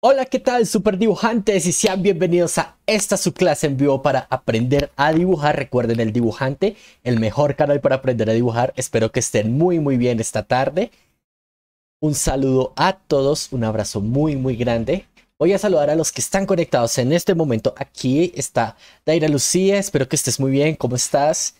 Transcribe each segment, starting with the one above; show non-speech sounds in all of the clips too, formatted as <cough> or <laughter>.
Hola, ¿qué tal super dibujantes? Y sean bienvenidos a esta su clase en vivo para aprender a dibujar. Recuerden el dibujante, el mejor canal para aprender a dibujar. Espero que estén muy muy bien esta tarde. Un saludo a todos, un abrazo muy muy grande. Voy a saludar a los que están conectados en este momento. Aquí está Daira Lucía, espero que estés muy bien. ¿Cómo estás?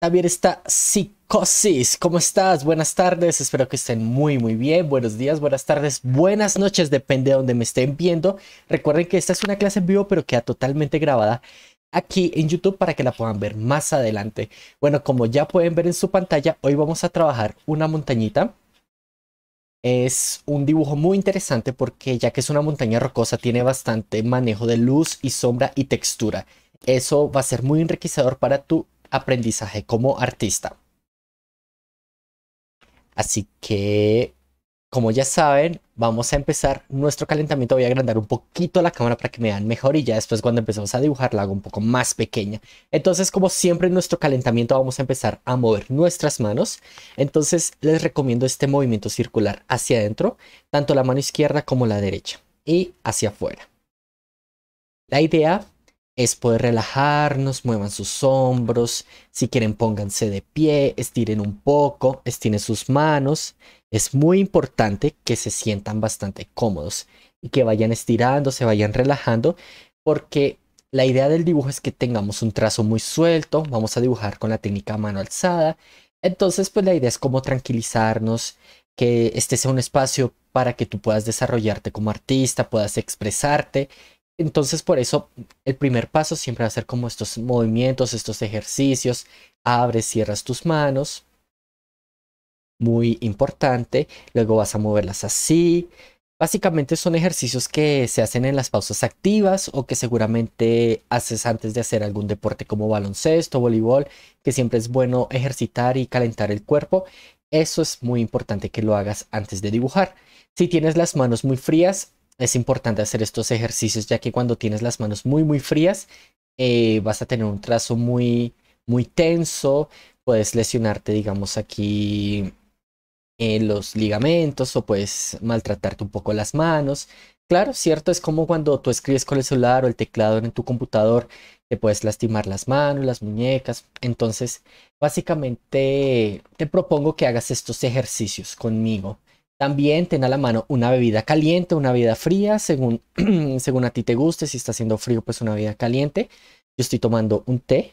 También está Psicosis. ¿Cómo estás? Buenas tardes. Espero que estén muy, muy bien. Buenos días, buenas tardes, buenas noches. Depende de donde me estén viendo. Recuerden que esta es una clase en vivo, pero queda totalmente grabada aquí en YouTube para que la puedan ver más adelante. Bueno, como ya pueden ver en su pantalla, hoy vamos a trabajar una montañita. Es un dibujo muy interesante porque ya que es una montaña rocosa, tiene bastante manejo de luz y sombra y textura. Eso va a ser muy enriquecedor para tu aprendizaje como artista. Así que, como ya saben, vamos a empezar nuestro calentamiento. Voy a agrandar un poquito la cámara para que me vean mejor y ya después cuando empezamos a dibujar la hago un poco más pequeña. Entonces, como siempre en nuestro calentamiento vamos a empezar a mover nuestras manos. Entonces, les recomiendo este movimiento circular hacia adentro, tanto la mano izquierda como la derecha y hacia afuera. La idea es poder relajarnos, muevan sus hombros, si quieren pónganse de pie, estiren un poco, estiren sus manos. Es muy importante que se sientan bastante cómodos y que vayan estirando, se vayan relajando, porque la idea del dibujo es que tengamos un trazo muy suelto, vamos a dibujar con la técnica mano alzada. Entonces, pues la idea es como tranquilizarnos, que este sea un espacio para que tú puedas desarrollarte como artista, puedas expresarte entonces, por eso el primer paso siempre va a ser como estos movimientos, estos ejercicios. Abres, cierras tus manos. Muy importante. Luego vas a moverlas así. Básicamente son ejercicios que se hacen en las pausas activas o que seguramente haces antes de hacer algún deporte como baloncesto, voleibol, que siempre es bueno ejercitar y calentar el cuerpo. Eso es muy importante que lo hagas antes de dibujar. Si tienes las manos muy frías, es importante hacer estos ejercicios ya que cuando tienes las manos muy muy frías eh, vas a tener un trazo muy muy tenso, puedes lesionarte digamos aquí en los ligamentos o puedes maltratarte un poco las manos. Claro, cierto, es como cuando tú escribes con el celular o el teclado en tu computador, te puedes lastimar las manos, las muñecas. Entonces, básicamente te propongo que hagas estos ejercicios conmigo también ten a la mano una bebida caliente, una bebida fría, según, <clears throat> según a ti te guste. Si está haciendo frío, pues una bebida caliente. Yo estoy tomando un té.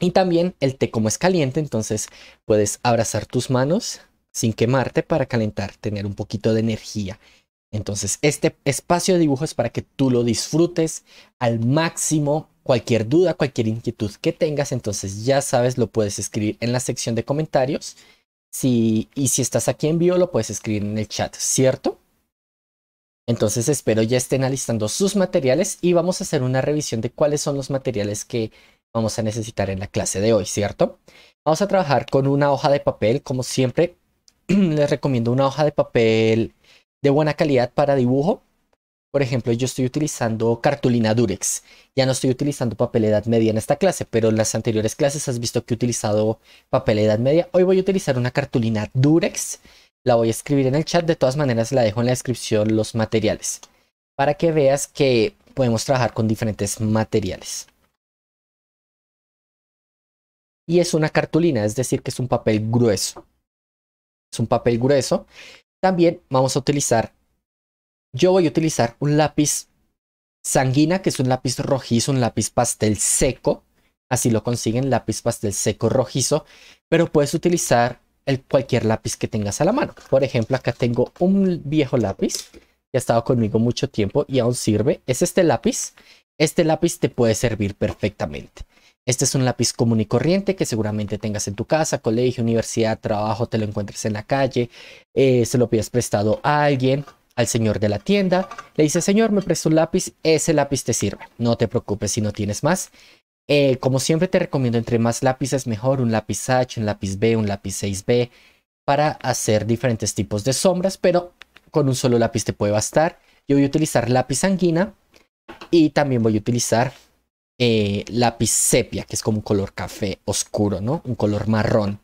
Y también el té como es caliente, entonces puedes abrazar tus manos sin quemarte para calentar, tener un poquito de energía. Entonces, este espacio de dibujo es para que tú lo disfrutes al máximo. Cualquier duda, cualquier inquietud que tengas, entonces ya sabes, lo puedes escribir en la sección de comentarios y si estás aquí en vivo, lo puedes escribir en el chat, ¿cierto? Entonces espero ya estén alistando sus materiales y vamos a hacer una revisión de cuáles son los materiales que vamos a necesitar en la clase de hoy, ¿cierto? Vamos a trabajar con una hoja de papel, como siempre <clears throat> les recomiendo una hoja de papel de buena calidad para dibujo. Por ejemplo, yo estoy utilizando cartulina Durex. Ya no estoy utilizando papel edad media en esta clase, pero en las anteriores clases has visto que he utilizado papel edad media. Hoy voy a utilizar una cartulina Durex. La voy a escribir en el chat. De todas maneras, la dejo en la descripción los materiales. Para que veas que podemos trabajar con diferentes materiales. Y es una cartulina, es decir, que es un papel grueso. Es un papel grueso. También vamos a utilizar yo voy a utilizar un lápiz sanguina, que es un lápiz rojizo, un lápiz pastel seco. Así lo consiguen, lápiz pastel seco rojizo. Pero puedes utilizar cualquier lápiz que tengas a la mano. Por ejemplo, acá tengo un viejo lápiz que ha estado conmigo mucho tiempo y aún sirve. Es este lápiz. Este lápiz te puede servir perfectamente. Este es un lápiz común y corriente que seguramente tengas en tu casa, colegio, universidad, trabajo, te lo encuentres en la calle, eh, se lo pides prestado a alguien, al señor de la tienda, le dice, señor, me presto un lápiz, ese lápiz te sirve, no te preocupes si no tienes más. Eh, como siempre te recomiendo, entre más lápices mejor, un lápiz H, un lápiz B, un lápiz 6B, para hacer diferentes tipos de sombras, pero con un solo lápiz te puede bastar. Yo voy a utilizar lápiz sanguina y también voy a utilizar eh, lápiz sepia, que es como un color café oscuro, ¿no? Un color marrón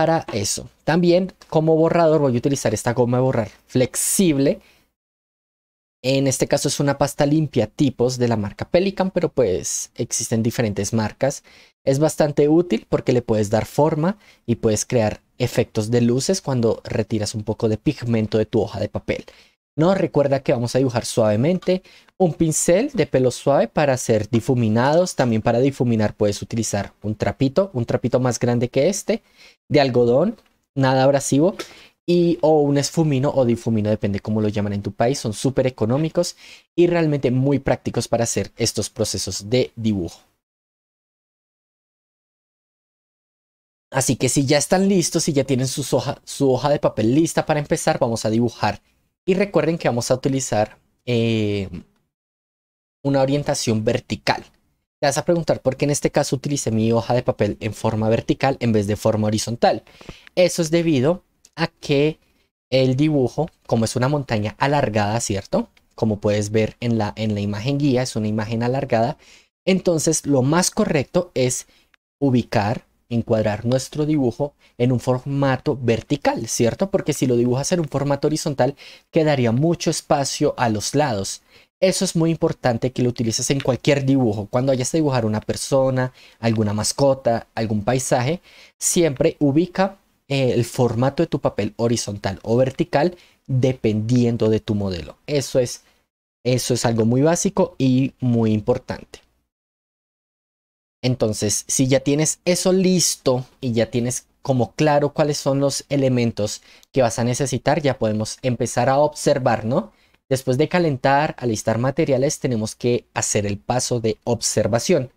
para eso. También como borrador voy a utilizar esta goma de borrar flexible. En este caso es una pasta limpia tipos de la marca Pelican, pero pues existen diferentes marcas. Es bastante útil porque le puedes dar forma y puedes crear efectos de luces cuando retiras un poco de pigmento de tu hoja de papel. No, recuerda que vamos a dibujar suavemente. Un pincel de pelo suave para hacer difuminados. También para difuminar puedes utilizar un trapito, un trapito más grande que este, de algodón, nada abrasivo. Y, o un esfumino o difumino, depende cómo lo llaman en tu país. Son súper económicos y realmente muy prácticos para hacer estos procesos de dibujo. Así que si ya están listos, si ya tienen su hoja de papel lista para empezar, vamos a dibujar y recuerden que vamos a utilizar eh, una orientación vertical. Te vas a preguntar por qué en este caso utilicé mi hoja de papel en forma vertical en vez de forma horizontal. Eso es debido a que el dibujo, como es una montaña alargada, ¿cierto? Como puedes ver en la, en la imagen guía, es una imagen alargada. Entonces, lo más correcto es ubicar encuadrar nuestro dibujo en un formato vertical, ¿cierto? Porque si lo dibujas en un formato horizontal, quedaría mucho espacio a los lados. Eso es muy importante que lo utilices en cualquier dibujo. Cuando vayas a dibujar una persona, alguna mascota, algún paisaje, siempre ubica eh, el formato de tu papel horizontal o vertical dependiendo de tu modelo. es, eso es algo muy básico y muy importante. Entonces, si ya tienes eso listo y ya tienes como claro cuáles son los elementos que vas a necesitar, ya podemos empezar a observar, ¿no? Después de calentar, alistar materiales, tenemos que hacer el paso de observación.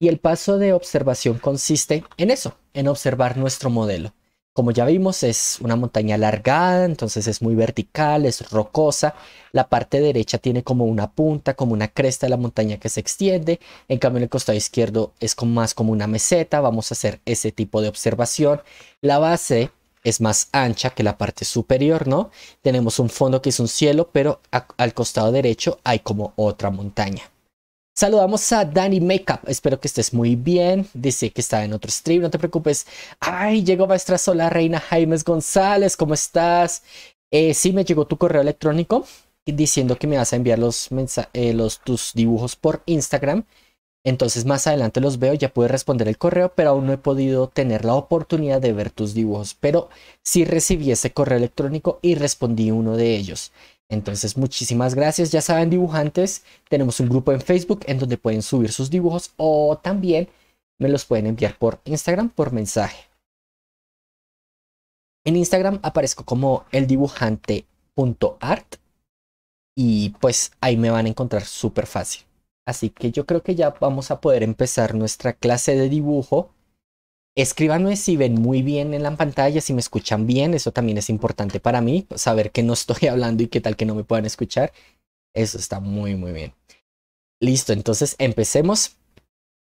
Y el paso de observación consiste en eso, en observar nuestro modelo. Como ya vimos, es una montaña alargada, entonces es muy vertical, es rocosa. La parte derecha tiene como una punta, como una cresta de la montaña que se extiende. En cambio, en el costado izquierdo es más como una meseta. Vamos a hacer ese tipo de observación. La base es más ancha que la parte superior, ¿no? Tenemos un fondo que es un cielo, pero al costado derecho hay como otra montaña. Saludamos a Danny Makeup, espero que estés muy bien. Dice que está en otro stream, no te preocupes. Ay, llegó Maestra sola reina Jaimes González, ¿cómo estás? Eh, sí, me llegó tu correo electrónico diciendo que me vas a enviar los, eh, los, tus dibujos por Instagram. Entonces más adelante los veo, ya pude responder el correo, pero aún no he podido tener la oportunidad de ver tus dibujos. Pero sí recibí ese correo electrónico y respondí uno de ellos. Entonces, muchísimas gracias. Ya saben, dibujantes, tenemos un grupo en Facebook en donde pueden subir sus dibujos o también me los pueden enviar por Instagram por mensaje. En Instagram aparezco como eldibujante.art y pues ahí me van a encontrar súper fácil. Así que yo creo que ya vamos a poder empezar nuestra clase de dibujo Escríbanme si ven muy bien en la pantalla, si me escuchan bien, eso también es importante para mí, saber que no estoy <laughs> hablando y qué tal que no me puedan escuchar. Eso está muy, muy bien. Listo, entonces empecemos.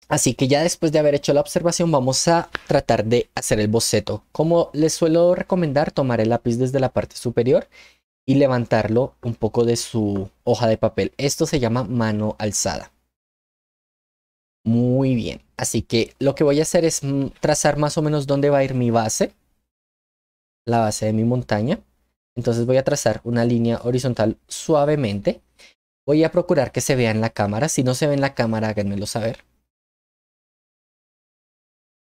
Así que ya después de haber hecho la observación, vamos a tratar de hacer el boceto. Como les suelo recomendar, tomar el lápiz desde la parte superior y levantarlo un poco de su hoja de papel. Esto se llama mano alzada. Muy bien. Así que lo que voy a hacer es mm, trazar más o menos dónde va a ir mi base. La base de mi montaña. Entonces voy a trazar una línea horizontal suavemente. Voy a procurar que se vea en la cámara. Si no se ve en la cámara, háganmelo saber.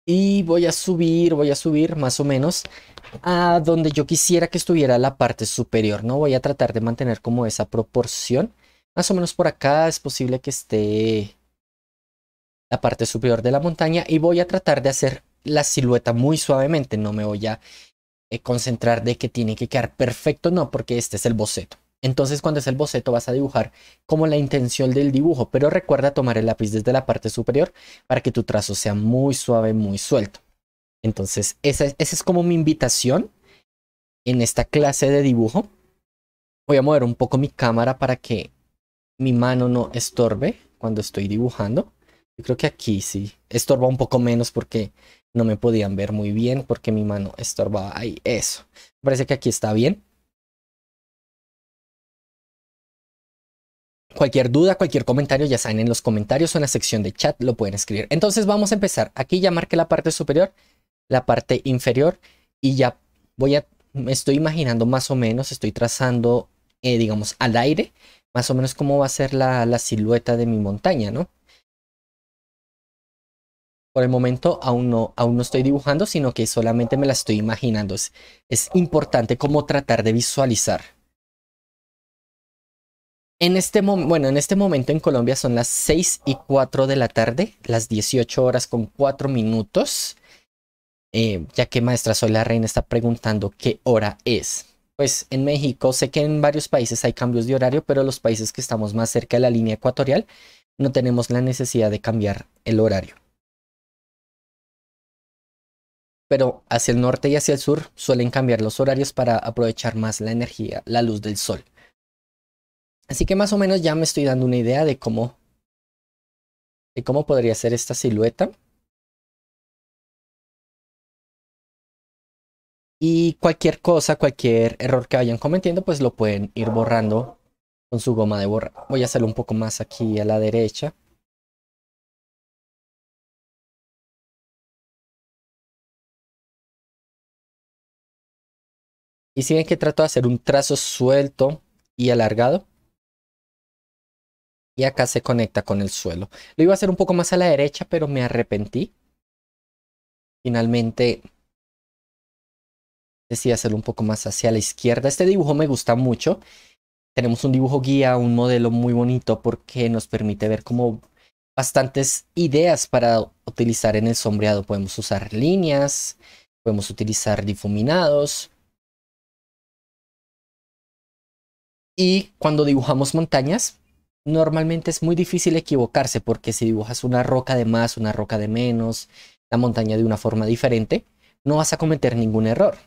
Y voy a subir, voy a subir más o menos a donde yo quisiera que estuviera la parte superior, ¿no? Voy a tratar de mantener como esa proporción. Más o menos por acá es posible que esté la parte superior de la montaña y voy a tratar de hacer la silueta muy suavemente. No me voy a eh, concentrar de que tiene que quedar perfecto, no, porque este es el boceto. Entonces cuando es el boceto vas a dibujar como la intención del dibujo, pero recuerda tomar el lápiz desde la parte superior para que tu trazo sea muy suave, muy suelto. Entonces esa es como mi invitación en esta clase de dibujo. Voy a mover un poco mi cámara para que mi mano no estorbe cuando estoy dibujando. Yo creo que aquí sí. Estorba un poco menos porque no me podían ver muy bien porque mi mano estorbaba ahí. Eso. Parece que aquí está bien. Cualquier duda, cualquier comentario, ya saben, en los comentarios o en la sección de chat lo pueden escribir. Entonces vamos a empezar. Aquí ya marqué la parte superior, la parte inferior y ya voy a, me estoy imaginando más o menos, estoy trazando, eh, digamos, al aire, más o menos cómo va a ser la silueta de mi montaña, ¿no? Por el momento aún no, aún no estoy dibujando, sino que solamente me la estoy imaginando. Es, importante como tratar de visualizar. En este, bueno, en este momento en Colombia son las 6 y 4 de la tarde, las 18 horas con 4 minutos. Eh, ya que Maestra Soy Reina está preguntando qué hora es. Pues en México, sé que en varios países hay cambios de horario, pero los países que estamos más cerca de la línea ecuatorial no tenemos la necesidad de cambiar el horario. pero hacia el norte y hacia el sur suelen cambiar los horarios para aprovechar más la energía, la luz del sol. Así que más o menos ya me estoy dando una idea de cómo, de cómo podría ser esta silueta. Y cualquier cosa, cualquier error que vayan cometiendo, pues lo pueden ir borrando con su goma de borra. Voy a hacerlo un poco más aquí a la derecha. Y si ven que trato de hacer un trazo suelto y alargado. Y acá se conecta con el suelo. Lo iba a hacer un poco más a la derecha, pero me arrepentí. Finalmente decidí hacerlo un poco más hacia la izquierda. Este dibujo me gusta mucho. Tenemos un dibujo guía, un modelo muy bonito porque nos permite ver como bastantes ideas para utilizar en el sombreado. Podemos usar líneas, podemos utilizar difuminados, Y cuando dibujamos montañas, normalmente es muy difícil equivocarse porque si dibujas una roca de más, una roca de menos, la montaña de una forma diferente, no vas a cometer ningún error.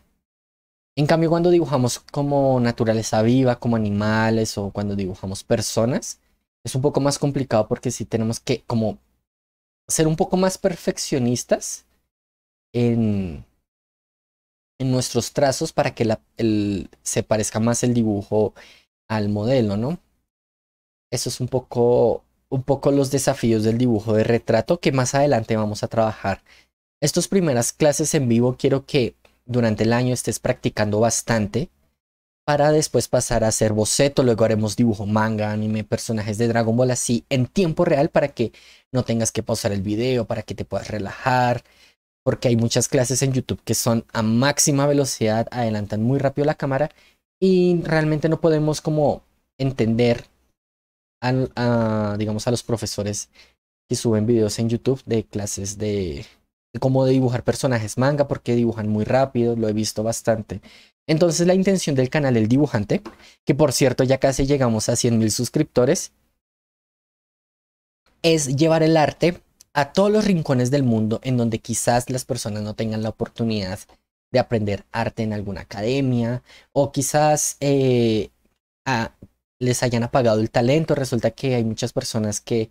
En cambio, cuando dibujamos como naturaleza viva, como animales o cuando dibujamos personas, es un poco más complicado porque sí tenemos que como ser un poco más perfeccionistas en, en nuestros trazos para que se parezca más el dibujo al modelo, ¿no? Eso es un poco, un poco los desafíos del dibujo de retrato que más adelante vamos a trabajar. Estas primeras clases en vivo quiero que durante el año estés practicando bastante para después pasar a hacer boceto, luego haremos dibujo manga, anime, personajes de Dragon Ball así en tiempo real para que no tengas que pausar el video, para que te puedas relajar, porque hay muchas clases en YouTube que son a máxima velocidad, adelantan muy rápido la cámara y realmente no podemos como entender a, digamos, a los profesores que suben videos en YouTube de clases de, de cómo dibujar personajes manga, porque dibujan muy rápido, lo he visto bastante. Entonces la intención del canal El Dibujante, que por cierto ya casi llegamos a 100.000 suscriptores, es llevar el arte a todos los rincones del mundo en donde quizás las personas no tengan la oportunidad de aprender arte en alguna academia o quizás eh, les hayan apagado el talento. Resulta que hay muchas personas que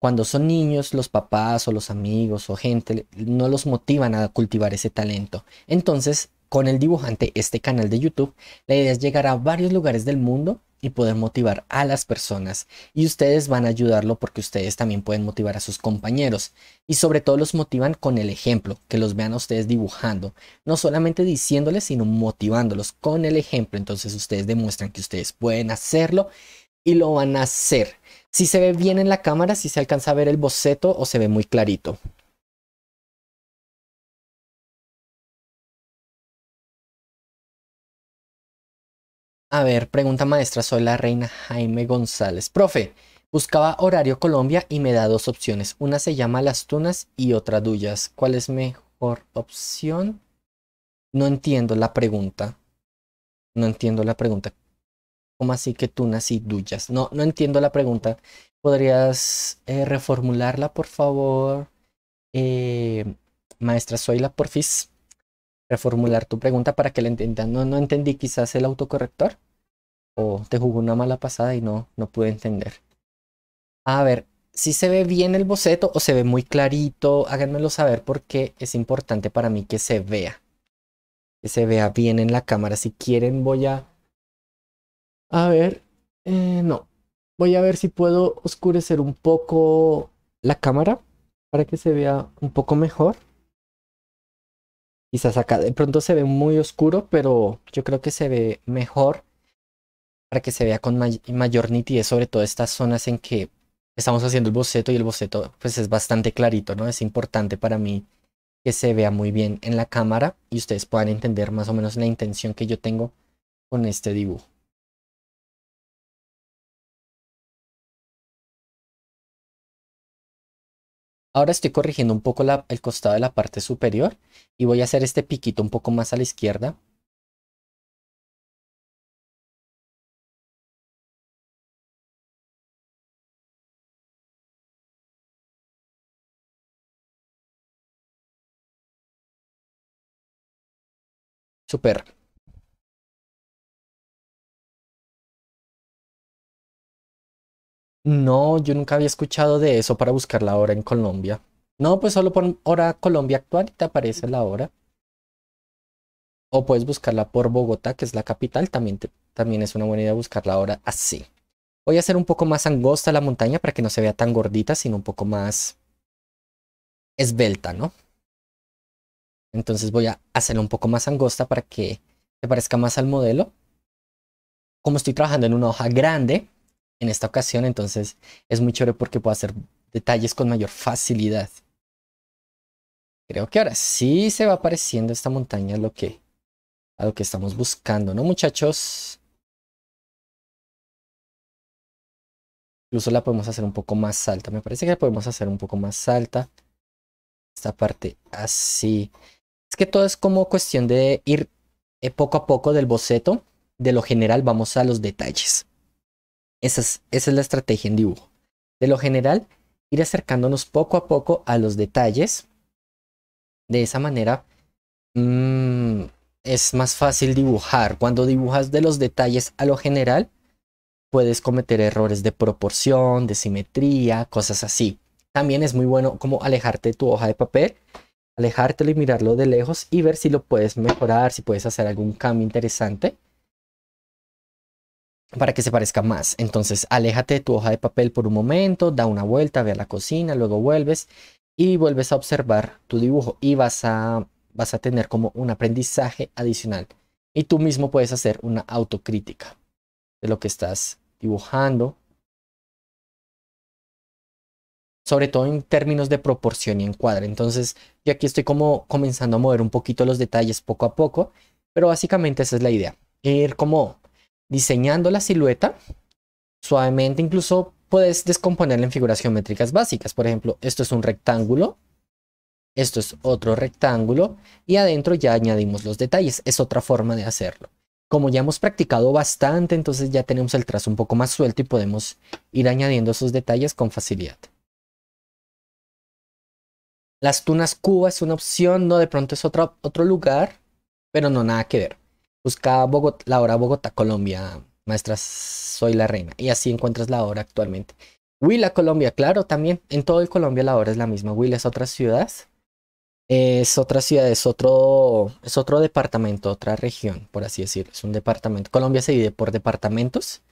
cuando son niños los papás o los amigos o gente no los motivan a cultivar ese talento. Entonces, con el dibujante, este canal de YouTube, la idea es llegar a varios lugares del mundo y poder motivar a las personas. Y ustedes van a ayudarlo porque ustedes también pueden motivar a sus compañeros. Y sobre todo los motivan con el ejemplo, que los vean a ustedes dibujando. No solamente diciéndoles, sino motivándolos con el ejemplo. Entonces ustedes demuestran que ustedes pueden hacerlo y lo van a hacer. Si se ve bien en la cámara, si se alcanza a ver el boceto o se ve muy clarito. A ver, pregunta maestra, soy la reina Jaime González. Profe, buscaba horario Colombia y me da dos opciones. Una se llama Las Tunas y otra Duyas. ¿Cuál es mejor opción? No entiendo la pregunta. No entiendo la pregunta. ¿Cómo así que Tunas y Duyas? No, no entiendo la pregunta. ¿Podrías eh, reformularla, por favor? Eh, maestra, maestra la Porfis reformular tu pregunta para que la entiendan. No, no entendí quizás el autocorrector o te jugó una mala pasada y no, no pude entender. A ver, si se ve bien el boceto o se ve muy clarito, háganmelo saber porque es importante para mí que se vea. Que se vea bien en la cámara. Si quieren voy a... A ver, eh, no. Voy a ver si puedo oscurecer un poco la cámara para que se vea un poco mejor. Quizás acá de pronto se ve muy oscuro, pero yo creo que se ve mejor para que se vea con mayor nitidez, sobre todo estas zonas en que estamos haciendo el boceto y el boceto pues es bastante clarito, ¿no? Es importante para mí que se vea muy bien en la cámara y ustedes puedan entender más o menos la intención que yo tengo con este dibujo. Ahora estoy corrigiendo un poco el costado de la parte superior y voy a hacer este piquito un poco más a la izquierda. Super. No, yo nunca había escuchado de eso para buscar la hora en Colombia. No, pues solo pon hora Colombia actual y te aparece la hora. O puedes buscarla por Bogotá, que es la capital. También, también es una buena idea buscarla ahora así. Voy a hacer un poco más angosta la montaña para que no se vea tan gordita, sino un poco más esbelta, ¿no? Entonces voy a hacerla un poco más angosta para que te parezca más al modelo. Como estoy trabajando en una hoja grande, en esta ocasión, entonces es muy chévere porque puedo hacer detalles con mayor facilidad. Creo que ahora sí se va apareciendo esta montaña lo que, a lo que estamos buscando, ¿no muchachos? Incluso la podemos hacer un poco más alta. Me parece que la podemos hacer un poco más alta. Esta parte así. Es que todo es como cuestión de ir eh, poco a poco del boceto. De lo general vamos a los detalles. Esa es, esa es la estrategia en dibujo. De lo general, ir acercándonos poco a poco a los detalles. De esa manera mm, es más fácil dibujar. Cuando dibujas de los detalles a lo general, puedes cometer errores de proporción, de simetría, cosas así. También es muy bueno como alejarte de tu hoja de papel, alejártelo y mirarlo de lejos y ver si lo puedes mejorar, si puedes hacer algún cambio interesante para que se parezca más. Entonces, aléjate de tu hoja de papel por un momento, da una vuelta, ve a la cocina, luego vuelves y vuelves a observar tu dibujo y vas a, vas a tener como un aprendizaje adicional. Y tú mismo puedes hacer una autocrítica de lo que estás dibujando. Sobre todo en términos de proporción y encuadre. Entonces, yo aquí estoy como comenzando a mover un poquito los detalles poco a poco, pero básicamente esa es la idea. Ir como diseñando la silueta suavemente, incluso puedes descomponerla en figuras geométricas básicas. Por ejemplo, esto es un rectángulo, esto es otro rectángulo y adentro ya añadimos los detalles. Es otra forma de hacerlo. Como ya hemos practicado bastante, entonces ya tenemos el trazo un poco más suelto y podemos ir añadiendo esos detalles con facilidad. Las tunas Cuba es una opción, no de pronto es otro, otro lugar, pero no nada que ver. Busca Bogotá, la hora Bogotá, Colombia, maestra, soy la reina. Y así encuentras la hora actualmente. Huila, Colombia, claro, también. En todo el Colombia la hora es la misma. Huila es otra ciudad. Es otra ciudad, es otro, es otro departamento, otra región, por así decirlo. Es un departamento. Colombia se divide por departamentos.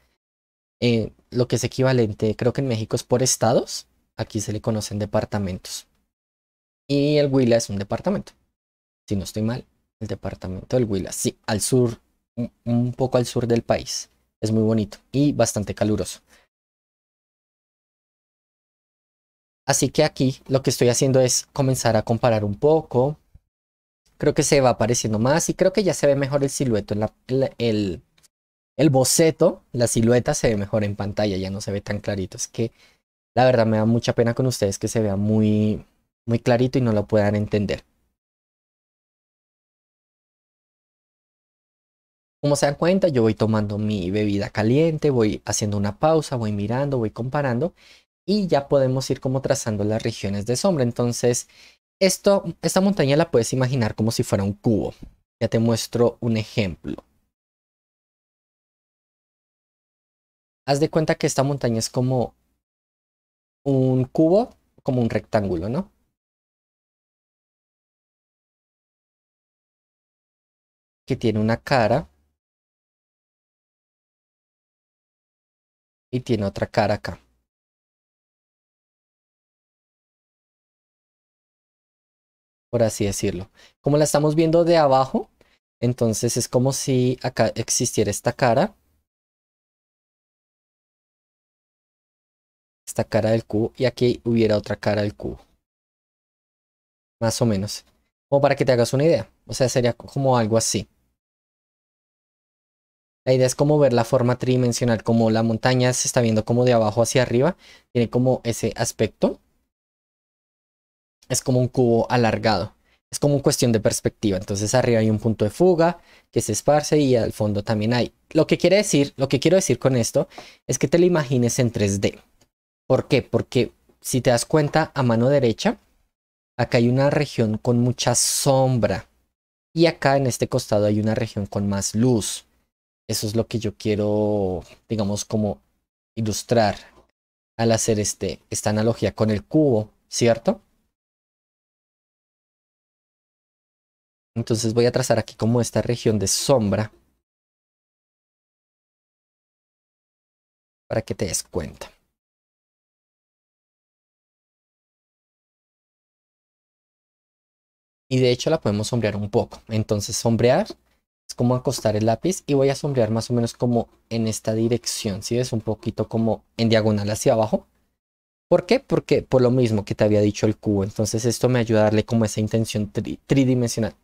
Eh, lo que es equivalente, creo que en México es por estados. Aquí se le conocen departamentos. Y el Huila es un departamento, si no estoy mal. El departamento del Huila, sí, al sur, un, poco al sur del país. Es muy bonito y bastante caluroso. Así que aquí lo que estoy haciendo es comenzar a comparar un poco. Creo que se va apareciendo más y creo que ya se ve mejor el silueto, el, boceto, la silueta se ve mejor en pantalla, ya no se ve tan clarito. Es que la verdad me da mucha pena con ustedes que se vea muy, muy clarito y no lo puedan entender. Como se dan cuenta, yo voy tomando mi bebida caliente, voy haciendo una pausa, voy mirando, voy comparando y ya podemos ir como trazando las regiones de sombra. Entonces, esta montaña la puedes imaginar como si fuera un cubo. Ya te muestro un ejemplo. Haz de cuenta que esta montaña es como un cubo, como un rectángulo, ¿no? Que tiene una cara y tiene otra cara acá. Por así decirlo. Como la estamos viendo de abajo, entonces es como si acá existiera esta cara. Esta cara del cubo y aquí hubiera otra cara del cubo. Más o menos. Como para que te hagas una idea. O sea, sería como algo así. La idea es como ver la forma tridimensional, como la montaña se está viendo como de abajo hacia arriba, tiene como ese aspecto. Es como un cubo alargado, es como una cuestión de perspectiva. Entonces arriba hay un punto de fuga que se esparce y al fondo también hay. Lo que quiere decir, lo que quiero decir con esto es que te lo imagines en 3D. ¿Por qué? Porque si te das cuenta a mano derecha, acá hay una región con mucha sombra y acá en este costado hay una región con más luz. Eso es lo que yo quiero, digamos, como ilustrar al hacer este, esta analogía con el cubo, ¿cierto? Entonces voy a trazar aquí como esta región de sombra para que te des cuenta. Y de hecho la podemos sombrear un poco. Entonces sombrear es como acostar el lápiz y voy a sombrear más o menos como en esta dirección, si ¿sí? es un poquito como en diagonal hacia abajo. ¿Por qué? Porque por lo mismo que te había dicho el cubo, entonces esto me ayuda a darle como esa intención tridimensional.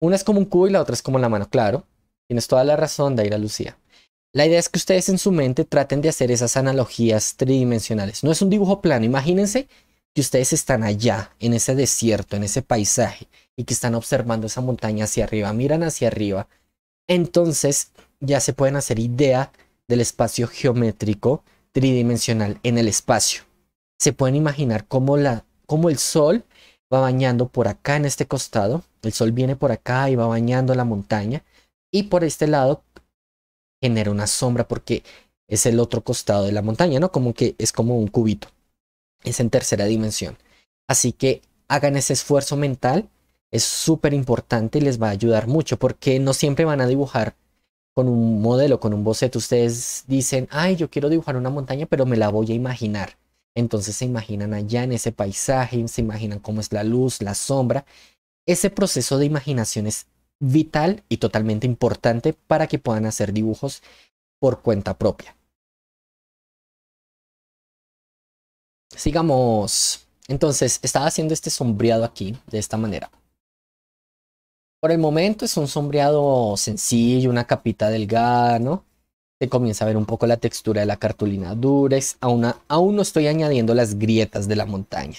Una es como un cubo y la otra es como la mano, claro. Tienes toda la razón, Daira Lucía. La idea es que ustedes en su mente traten de hacer esas analogías tridimensionales. No es un dibujo plano, imagínense que ustedes están allá, en ese desierto, en ese paisaje, y que están observando esa montaña hacia arriba, miran hacia arriba, entonces ya se pueden hacer idea del espacio geométrico tridimensional en el espacio. Se pueden imaginar cómo, la, cómo el sol va bañando por acá en este costado, el sol viene por acá y va bañando la montaña, y por este lado genera una sombra porque es el otro costado de la montaña, ¿no? Como que es como un cubito es en tercera dimensión. Así que hagan ese esfuerzo mental, es súper importante y les va a ayudar mucho porque no siempre van a dibujar con un modelo, con un boceto. Ustedes dicen, ay, yo quiero dibujar una montaña, pero me la voy a imaginar. Entonces se imaginan allá en ese paisaje, se imaginan cómo es la luz, la sombra. Ese proceso de imaginación es vital y totalmente importante para que puedan hacer dibujos por cuenta propia. Sigamos. Entonces, estaba haciendo este sombreado aquí, de esta manera. Por el momento es un sombreado sencillo, una capita delgada, ¿no? Se comienza a ver un poco la textura de la cartulina durex. Aún, aún no estoy añadiendo las grietas de la montaña.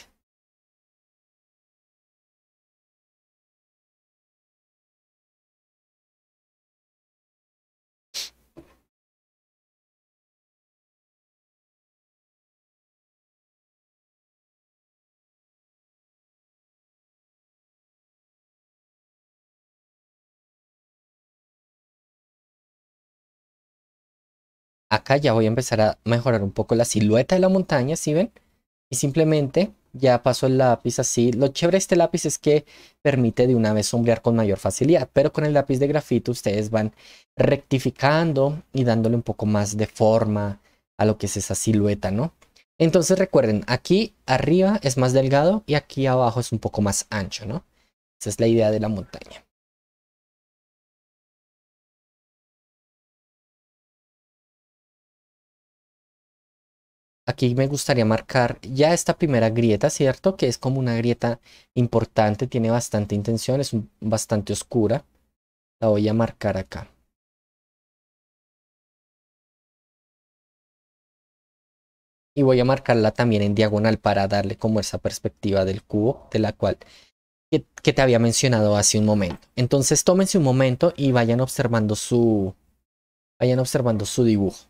acá ya voy a empezar a mejorar un poco la silueta de la montaña, ¿sí ven? Y simplemente ya paso el lápiz así. Lo chévere de este lápiz es que permite de una vez sombrear con mayor facilidad, pero con el lápiz de grafito ustedes van rectificando y dándole un poco más de forma a lo que es esa silueta, ¿no? Entonces recuerden, aquí arriba es más delgado y aquí abajo es un poco más ancho, ¿no? Esa es la idea de la montaña. Aquí me gustaría marcar ya esta primera grieta, ¿cierto? Que es como una grieta importante, tiene bastante intención, es bastante oscura. La voy a marcar acá. Y voy a marcarla también en diagonal para darle como esa perspectiva del cubo de la cual que, que te había mencionado hace un momento. Entonces tómense un momento y vayan observando su, vayan observando su dibujo.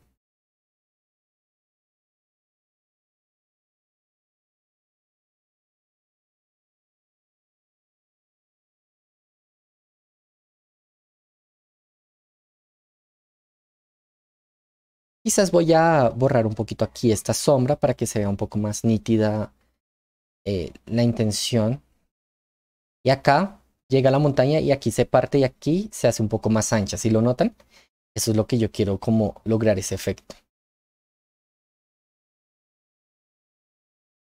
Quizás voy a borrar un poquito aquí esta sombra para que se vea un poco más nítida eh, la intención. Y acá llega la montaña y aquí se parte y aquí se hace un poco más ancha. Si lo notan? Eso es lo que yo quiero como lograr ese efecto.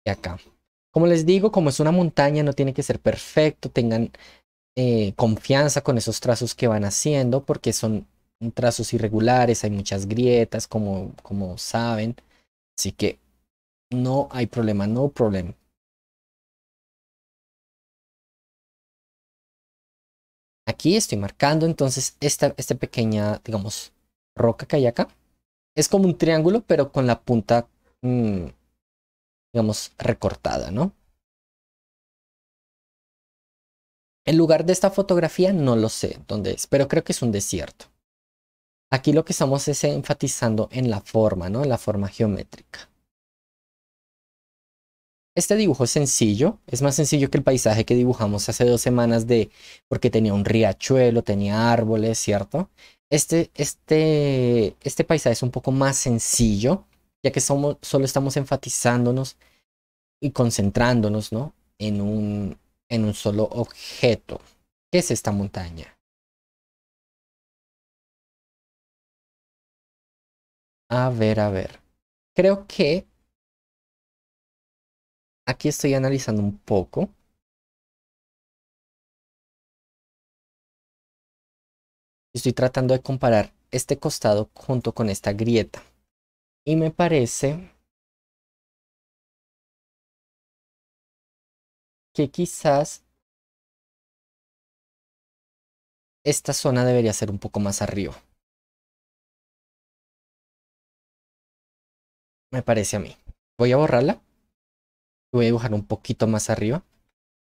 Y acá. Como les digo, como es una montaña, no tiene que ser perfecto. Tengan eh, confianza con esos trazos que van haciendo porque son trazos irregulares, hay muchas grietas, como, como saben. Así que no hay problema, no problema. Aquí estoy marcando entonces esta, esta pequeña, digamos, roca que hay acá. Es como un triángulo, pero con la punta, mm, digamos, recortada, ¿no? El lugar de esta fotografía no lo sé dónde es, pero creo que es un desierto. Aquí lo que estamos es enfatizando en la forma, ¿no? En la forma geométrica. Este dibujo es sencillo, es más sencillo que el paisaje que dibujamos hace dos semanas de, porque tenía un riachuelo, tenía árboles, ¿cierto? Este, este, este paisaje es un poco más sencillo, ya que solo estamos enfatizándonos y concentrándonos, En un, en un solo objeto, que es esta montaña. A ver, a ver. Creo que aquí estoy analizando un poco. Estoy tratando de comparar este costado junto con esta grieta. Y me parece que quizás esta zona debería ser un poco más arriba. Me parece a mí. Voy a borrarla. Voy a dibujar un poquito más arriba.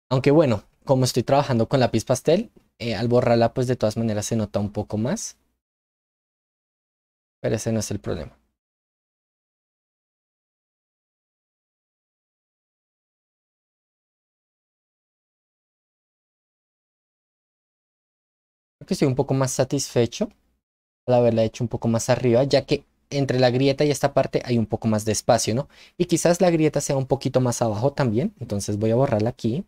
Aunque bueno, como estoy trabajando con lápiz pastel, eh, al borrarla pues de todas maneras se nota un poco más. Pero ese no es el problema. Creo que estoy un poco más satisfecho al haberla hecho un poco más arriba, ya que entre la grieta y esta parte hay un poco más de espacio, ¿no? Y quizás la grieta sea un poquito más abajo también, entonces voy a borrarla aquí.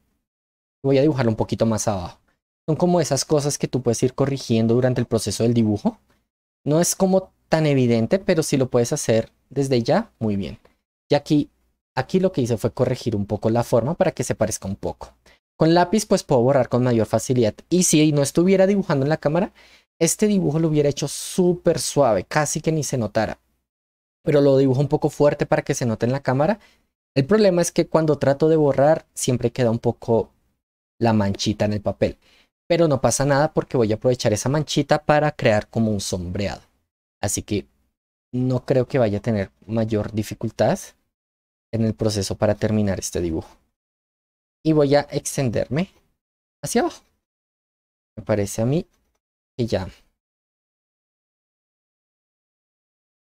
Voy a dibujarla un poquito más abajo. Son como esas cosas que tú puedes ir corrigiendo durante el proceso del dibujo. No es como tan evidente, pero si lo puedes hacer desde ya, muy bien. Y aquí, aquí lo que hice fue corregir un poco la forma para que se parezca un poco. Con lápiz pues puedo borrar con mayor facilidad. Y si no estuviera dibujando en la cámara, este dibujo lo hubiera hecho súper suave, casi que ni se notara. Pero lo dibujo un poco fuerte para que se note en la cámara. El problema es que cuando trato de borrar siempre queda un poco la manchita en el papel. Pero no pasa nada porque voy a aprovechar esa manchita para crear como un sombreado. Así que no creo que vaya a tener mayor dificultad en el proceso para terminar este dibujo. Y voy a extenderme hacia abajo. Me parece a mí y ya.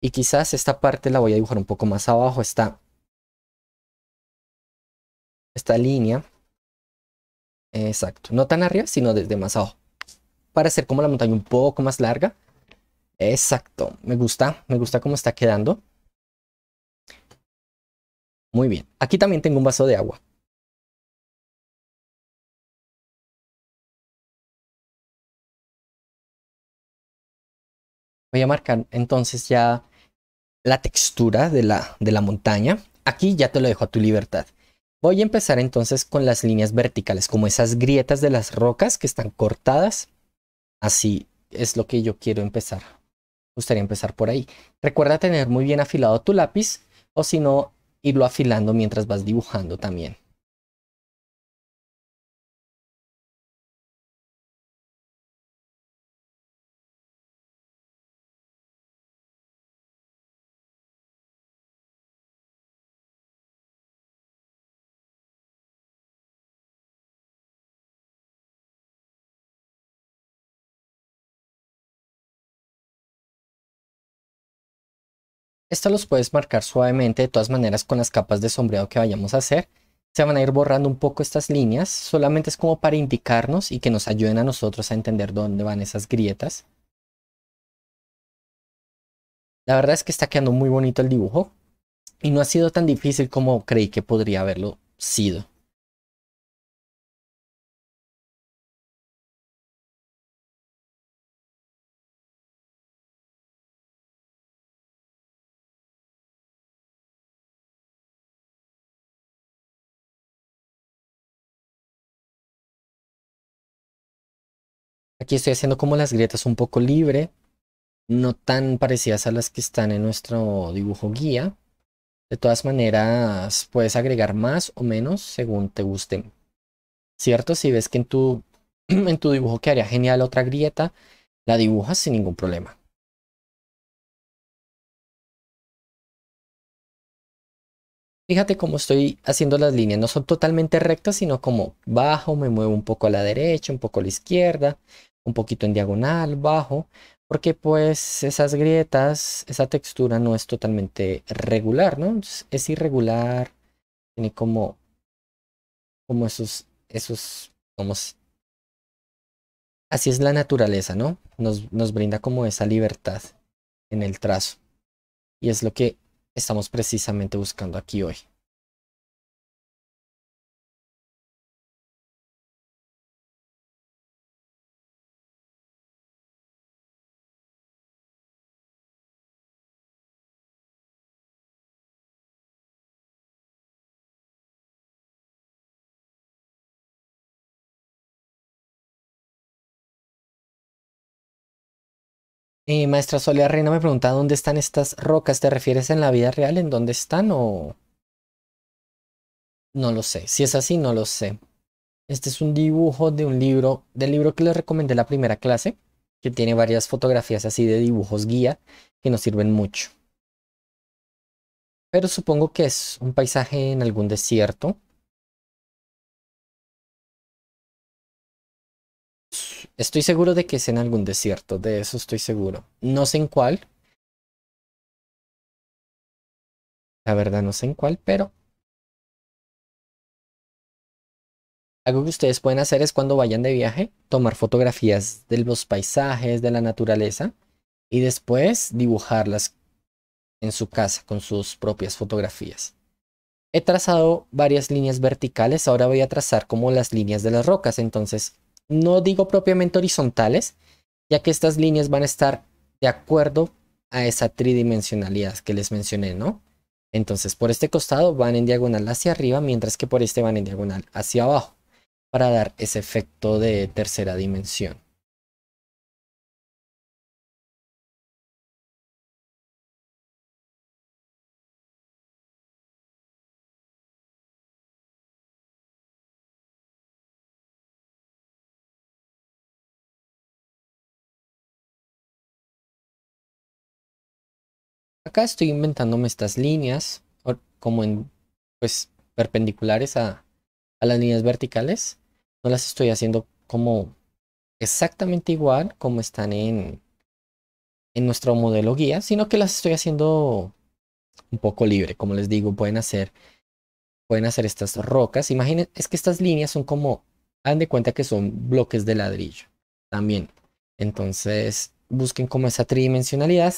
Y quizás esta parte la voy a dibujar un poco más abajo, está esta línea. Exacto, no tan arriba, sino desde más abajo. Para hacer como la montaña un poco más larga. Exacto, me gusta, me gusta cómo está quedando. Muy bien, aquí también tengo un vaso de agua. voy a marcar entonces ya la textura de la, de la montaña. Aquí ya te lo dejo a tu libertad. Voy a empezar entonces con las líneas verticales, como esas grietas de las rocas que están cortadas. Así es lo que yo quiero empezar. gustaría empezar por ahí. Recuerda tener muy bien afilado tu lápiz o si no, irlo afilando mientras vas dibujando también. Estos los puedes marcar suavemente de todas maneras con las capas de sombreado que vayamos a hacer. Se van a ir borrando un poco estas líneas, solamente es como para indicarnos y que nos ayuden a nosotros a entender dónde van esas grietas. La verdad es que está quedando muy bonito el dibujo y no ha sido tan difícil como creí que podría haberlo sido. Aquí estoy haciendo como las grietas un poco libre, no tan parecidas a las que están en nuestro dibujo guía. De todas maneras, puedes agregar más o menos según te gusten. ¿Cierto? Si ves que en tu, <clears throat> en tu dibujo quedaría genial otra grieta, la dibujas sin ningún problema. Fíjate cómo estoy haciendo las líneas. No son totalmente rectas, sino como bajo, me muevo un poco a la derecha, un poco a la izquierda un poquito en diagonal, bajo, porque pues esas grietas, esa textura no es totalmente regular, ¿no? Es irregular, tiene como, como esos, esos, como, así es la naturaleza, ¿no? Nos, nos brinda como esa libertad en el trazo. Y es lo que estamos precisamente buscando aquí hoy. maestra Soledad Reina me pregunta dónde están estas rocas. ¿Te refieres en la vida real en dónde están o...? No lo sé. Si es así, no lo sé. Este es un dibujo de un libro, del libro que les recomendé la primera clase, que tiene varias fotografías así de dibujos guía que nos sirven mucho. Pero supongo que es un paisaje en algún desierto. Estoy seguro de que es en algún desierto, de eso estoy seguro. No sé en cuál. La verdad no sé en cuál, pero... Algo que ustedes pueden hacer es cuando vayan de viaje, tomar fotografías de los paisajes, de la naturaleza, y después dibujarlas en su casa con sus propias fotografías. He trazado varias líneas verticales, ahora voy a trazar como las líneas de las rocas, entonces no digo propiamente horizontales, ya que estas líneas van a estar de acuerdo a esa tridimensionalidad que les mencioné, ¿no? Entonces, por este costado van en diagonal hacia arriba, mientras que por este van en diagonal hacia abajo, para dar ese efecto de tercera dimensión. estoy inventándome estas líneas, como en, pues, perpendiculares a, a las líneas verticales. No las estoy haciendo como exactamente igual como están en, en nuestro modelo guía, sino que las estoy haciendo un poco libre. Como les digo, pueden hacer, pueden hacer estas rocas. Imaginen, es que estas líneas son como, hagan de cuenta que son bloques de ladrillo también. Entonces, busquen como esa tridimensionalidad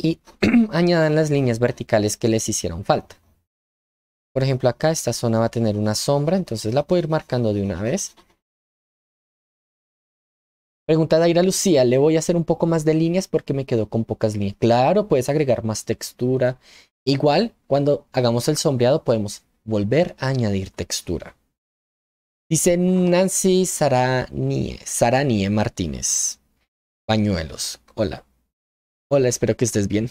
y <clears throat> añadan las líneas verticales que les hicieron falta. Por ejemplo, acá esta zona va a tener una sombra, entonces la puedo ir marcando de una vez. Pregunta Aira Lucía, le voy a hacer un poco más de líneas porque me quedó con pocas líneas. Claro, puedes agregar más textura. Igual, cuando hagamos el sombreado podemos volver a añadir textura. Dice Nancy Saranie, Saranie Martínez. Pañuelos. Hola. Hola, espero que estés bien.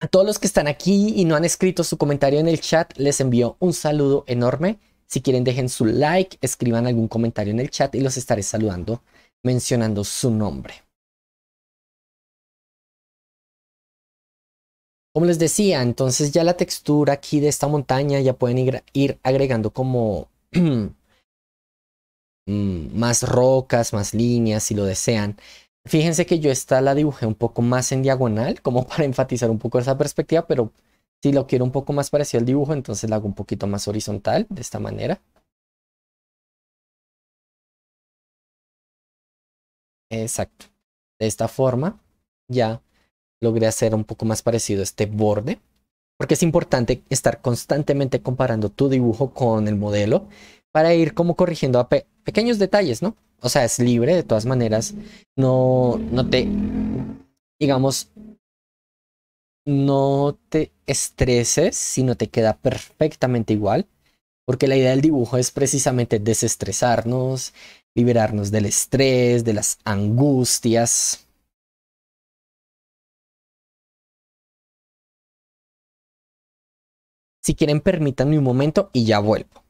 A todos los que están aquí y no han escrito su comentario en el chat, les envío un saludo enorme. Si quieren, dejen su like, escriban algún comentario en el chat y los estaré saludando mencionando su nombre. Como les decía, entonces ya la textura aquí de esta montaña ya pueden ir, agregando como <clears throat> mm, más rocas, más líneas si lo desean. Fíjense que yo esta la dibujé un poco más en diagonal, como para enfatizar un poco esa perspectiva, pero si lo quiero un poco más parecido al dibujo, entonces la hago un poquito más horizontal, de esta manera. Exacto. De esta forma ya logré hacer un poco más parecido este borde, porque es importante estar constantemente comparando tu dibujo con el modelo para ir como corrigiendo a pequeños detalles, ¿no? O sea, es libre de todas maneras. No, no te, digamos, no te estreses si no te queda perfectamente igual. Porque la idea del dibujo es precisamente desestresarnos, liberarnos del estrés, de las angustias. Si quieren, permítanme un momento y ya vuelvo.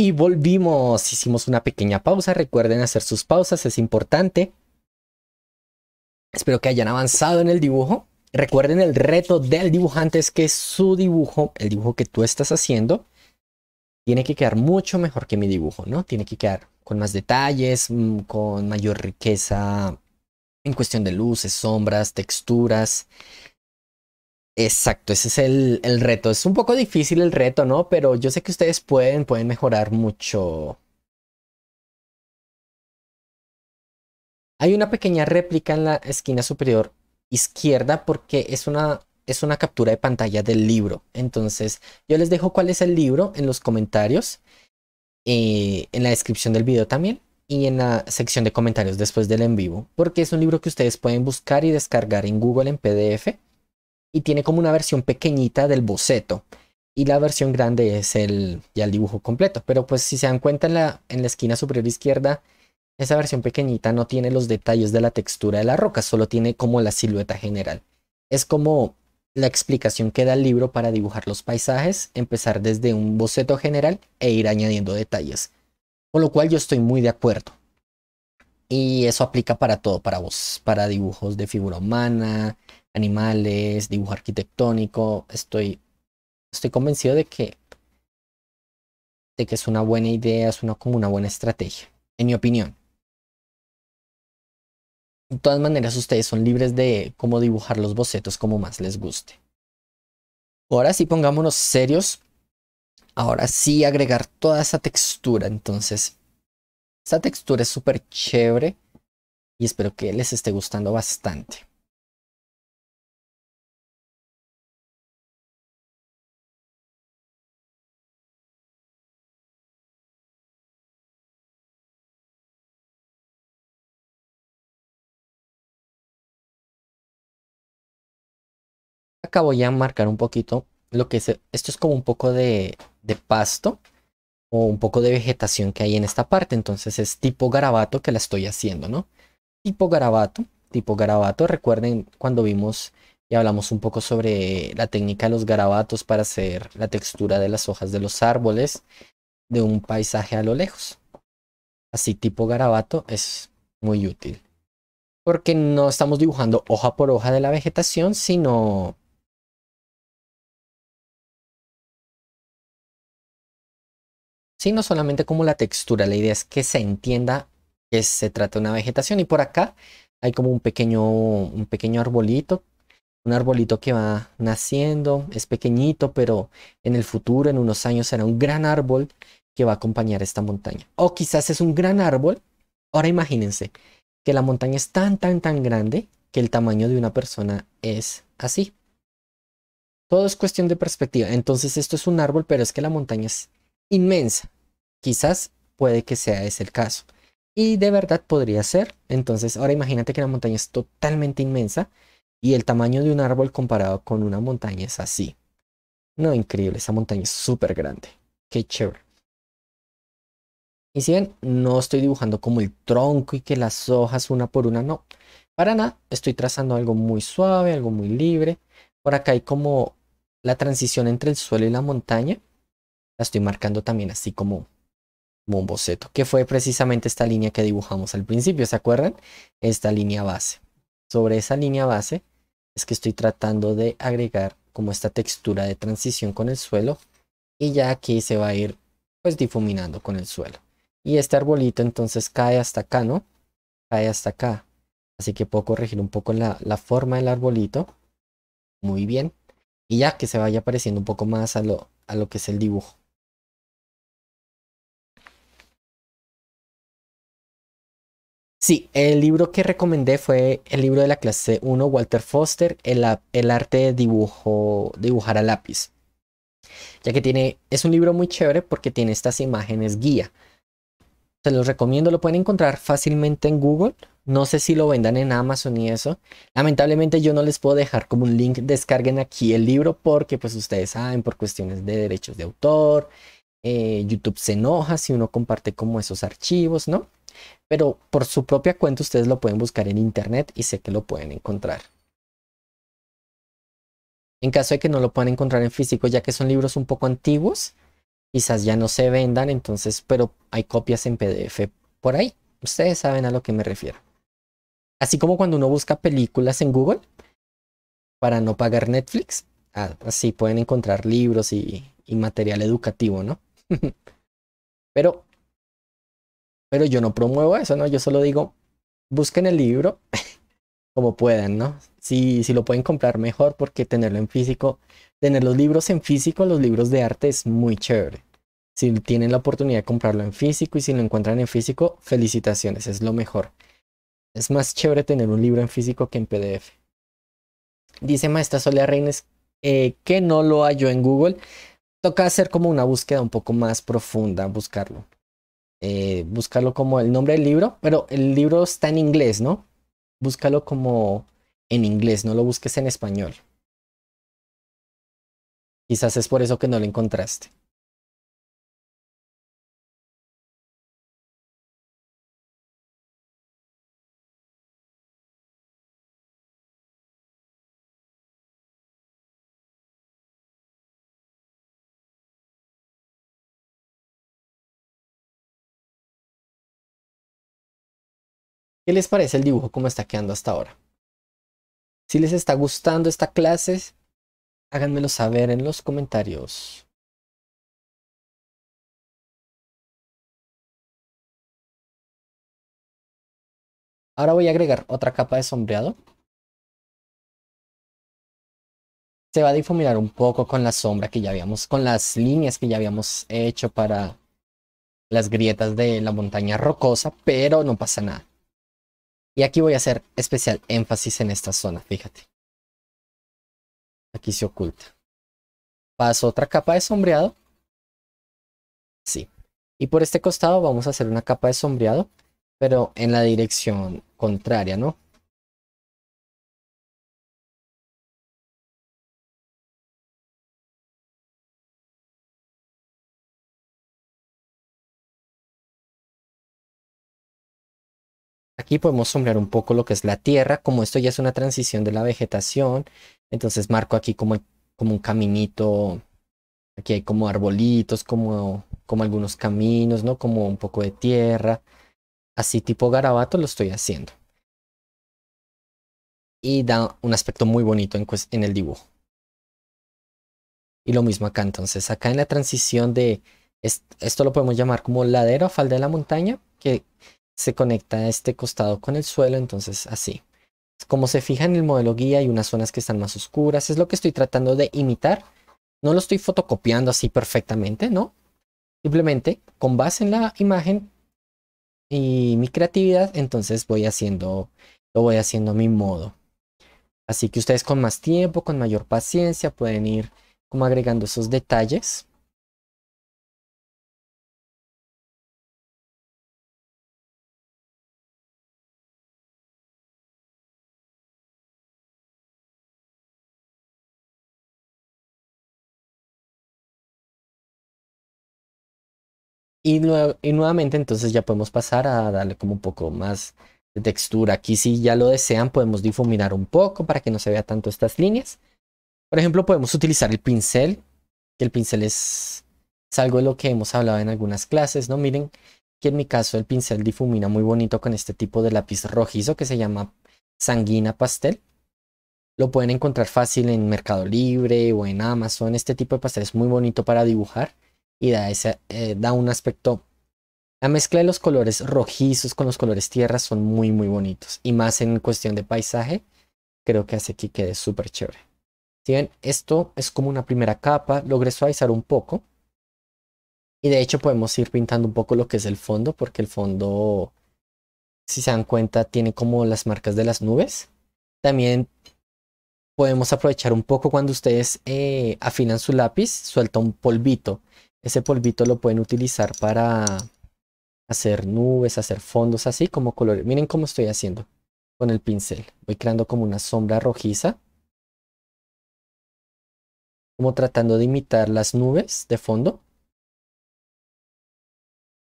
Y volvimos, hicimos una pequeña pausa. Recuerden hacer sus pausas, es importante. Espero que hayan avanzado en el dibujo. Recuerden el reto del dibujante es que su dibujo, el dibujo que tú estás haciendo, tiene que quedar mucho mejor que mi dibujo, ¿no? Tiene que quedar con más detalles, mm, con mayor riqueza en cuestión de luces, sombras, texturas. Exacto, ese es el, el, reto. Es un poco difícil el reto, ¿no? Pero yo sé que ustedes pueden, pueden mejorar mucho. Hay una pequeña réplica en la esquina superior izquierda porque es una, es una captura de pantalla del libro. Entonces, yo les dejo cuál es el libro en los comentarios, eh, en la descripción del video también y en la sección de comentarios después del en vivo, porque es un libro que ustedes pueden buscar y descargar en Google en PDF y tiene como una versión pequeñita del boceto. Y la versión grande es el, ya el dibujo completo. Pero pues si se dan cuenta en la, en la esquina superior izquierda, esa versión pequeñita no tiene los detalles de la textura de la roca, solo tiene como la silueta general. Es como la explicación que da el libro para dibujar los paisajes, empezar desde un boceto general e ir añadiendo detalles. Con lo cual yo estoy muy de acuerdo. Y eso aplica para todo, para vos, para dibujos de figura humana, animales, dibujo arquitectónico. Estoy, estoy convencido de que, de que es una buena idea, es una, como una buena estrategia, en mi opinión. De todas maneras, ustedes son libres de cómo dibujar los bocetos como más les guste. Ahora sí, pongámonos serios. Ahora sí, agregar toda esa textura. Entonces, esa textura es súper chévere y espero que les esté gustando bastante. Acá voy a marcar un poquito lo que es, esto es como un poco de, de pasto o un poco de vegetación que hay en esta parte. Entonces es tipo garabato que la estoy haciendo, ¿no? Tipo garabato, tipo garabato. Recuerden cuando vimos y hablamos un poco sobre la técnica de los garabatos para hacer la textura de las hojas de los árboles de un paisaje a lo lejos. Así tipo garabato es muy útil. Porque no estamos dibujando hoja por hoja de la vegetación, sino sino solamente como la textura. La idea es que se entienda que se trata de una vegetación. Y por acá hay como un pequeño, un pequeño arbolito, un arbolito que va naciendo, es pequeñito, pero en el futuro, en unos años, será un gran árbol que va a acompañar esta montaña. O quizás es un gran árbol. Ahora imagínense que la montaña es tan, tan, tan grande que el tamaño de una persona es así. Todo es cuestión de perspectiva. Entonces esto es un árbol, pero es que la montaña es inmensa. Quizás puede que sea ese el caso. Y de verdad podría ser. Entonces, ahora imagínate que la montaña es totalmente inmensa y el tamaño de un árbol comparado con una montaña es así. No, increíble, esa montaña es súper grande. Qué chévere. Y si ven, no estoy dibujando como el tronco y que las hojas una por una, no. Para nada, estoy trazando algo muy suave, algo muy libre. Por acá hay como la transición entre el suelo y la montaña la estoy marcando también así como, un boceto, que fue precisamente esta línea que dibujamos al principio, ¿se acuerdan? Esta línea base. Sobre esa línea base es que estoy tratando de agregar como esta textura de transición con el suelo y ya aquí se va a ir pues difuminando con el suelo. Y este arbolito entonces cae hasta acá, ¿no? Cae hasta acá. Así que puedo corregir un poco la, forma del arbolito. Muy bien. Y ya que se vaya pareciendo un poco más a lo que es el dibujo. Sí, el libro que recomendé fue el libro de la clase 1, Walter Foster, el, arte de dibujo, dibujar a lápiz. Ya que tiene, es un libro muy chévere porque tiene estas imágenes guía. Se los recomiendo, lo pueden encontrar fácilmente en Google. No sé si lo vendan en Amazon y eso. Lamentablemente yo no les puedo dejar como un link, descarguen aquí el libro porque pues ustedes saben por cuestiones de derechos de autor eh, YouTube se enoja si uno comparte como esos archivos, ¿no? Pero por su propia cuenta ustedes lo pueden buscar en internet y sé que lo pueden encontrar. En caso de que no lo puedan encontrar en físico, ya que son libros un poco antiguos, quizás ya no se vendan, entonces, pero hay copias en PDF por ahí. Ustedes saben a lo que me refiero. Así como cuando uno busca películas en Google para no pagar Netflix, ah, así pueden encontrar libros y, y material educativo, ¿no? <laughs> pero, pero yo no promuevo eso, ¿no? Yo solo digo, busquen el libro <laughs> como puedan, ¿no? Si, si lo pueden comprar mejor porque tenerlo en físico, tener los libros en físico, los libros de arte es muy chévere. Si tienen la oportunidad de comprarlo en físico y si lo encuentran en físico, felicitaciones, es lo mejor. Es más chévere tener un libro en físico que en PDF. Dice Maestra Soledad Reines eh, que no lo halló en Google toca hacer como una búsqueda un poco más profunda, buscarlo. Eh, buscarlo como el nombre del libro, pero el libro está en inglés, ¿no? Búscalo como en inglés, no lo busques en español. Quizás es por eso que no lo encontraste. ¿Qué les parece el dibujo como está quedando hasta ahora? Si les está gustando esta clase, háganmelo saber en los comentarios. Ahora voy a agregar otra capa de sombreado. Se va a difuminar un poco con la sombra que ya habíamos, con las líneas que ya habíamos hecho para las grietas de la montaña rocosa, pero no pasa nada. Y aquí voy a hacer especial énfasis en esta zona, fíjate. Aquí se oculta. Paso otra capa de sombreado. Sí. Y por este costado vamos a hacer una capa de sombreado, pero en la dirección contraria, ¿no? Aquí podemos sombrear un poco lo que es la tierra, como esto ya es una transición de la vegetación, entonces marco aquí como, como un caminito, aquí hay como arbolitos, como, como algunos caminos, ¿no? Como un poco de tierra, así tipo garabato lo estoy haciendo. Y da un aspecto muy bonito en, el dibujo. Y lo mismo acá, entonces acá en la transición de, esto lo podemos llamar como ladera o falda de la montaña, que se conecta este costado con el suelo, entonces así. Como se fija en el modelo guía, hay unas zonas que están más oscuras, es lo que estoy tratando de imitar. No lo estoy fotocopiando así perfectamente, ¿no? Simplemente con base en la imagen y mi creatividad, entonces voy haciendo, lo voy haciendo a mi modo. Así que ustedes con más tiempo, con mayor paciencia, pueden ir como agregando esos detalles. Y, nuevamente entonces ya podemos pasar a darle como un poco más de textura. Aquí si ya lo desean podemos difuminar un poco para que no se vea tanto estas líneas. Por ejemplo podemos utilizar el pincel, que el pincel es, algo de lo que hemos hablado en algunas clases, ¿no? Miren que en mi caso el pincel difumina muy bonito con este tipo de lápiz rojizo que se llama sanguina pastel. Lo pueden encontrar fácil en Mercado Libre o en Amazon. Este tipo de pastel es muy bonito para dibujar y da, eh, da un aspecto... La mezcla de los colores rojizos con los colores tierra son muy muy bonitos y más en cuestión de paisaje creo que hace que quede súper chévere. Si ven, esto es como una primera capa, logré suavizar un poco y de hecho podemos ir pintando un poco lo que es el fondo porque el fondo, si se dan cuenta, tiene como las marcas de las nubes. También podemos aprovechar un poco cuando ustedes eh, afinan su lápiz, suelta un polvito ese polvito lo pueden utilizar para hacer nubes, hacer fondos así como colores. Miren cómo estoy haciendo con el pincel. Voy creando como una sombra rojiza. Como tratando de imitar las nubes de fondo.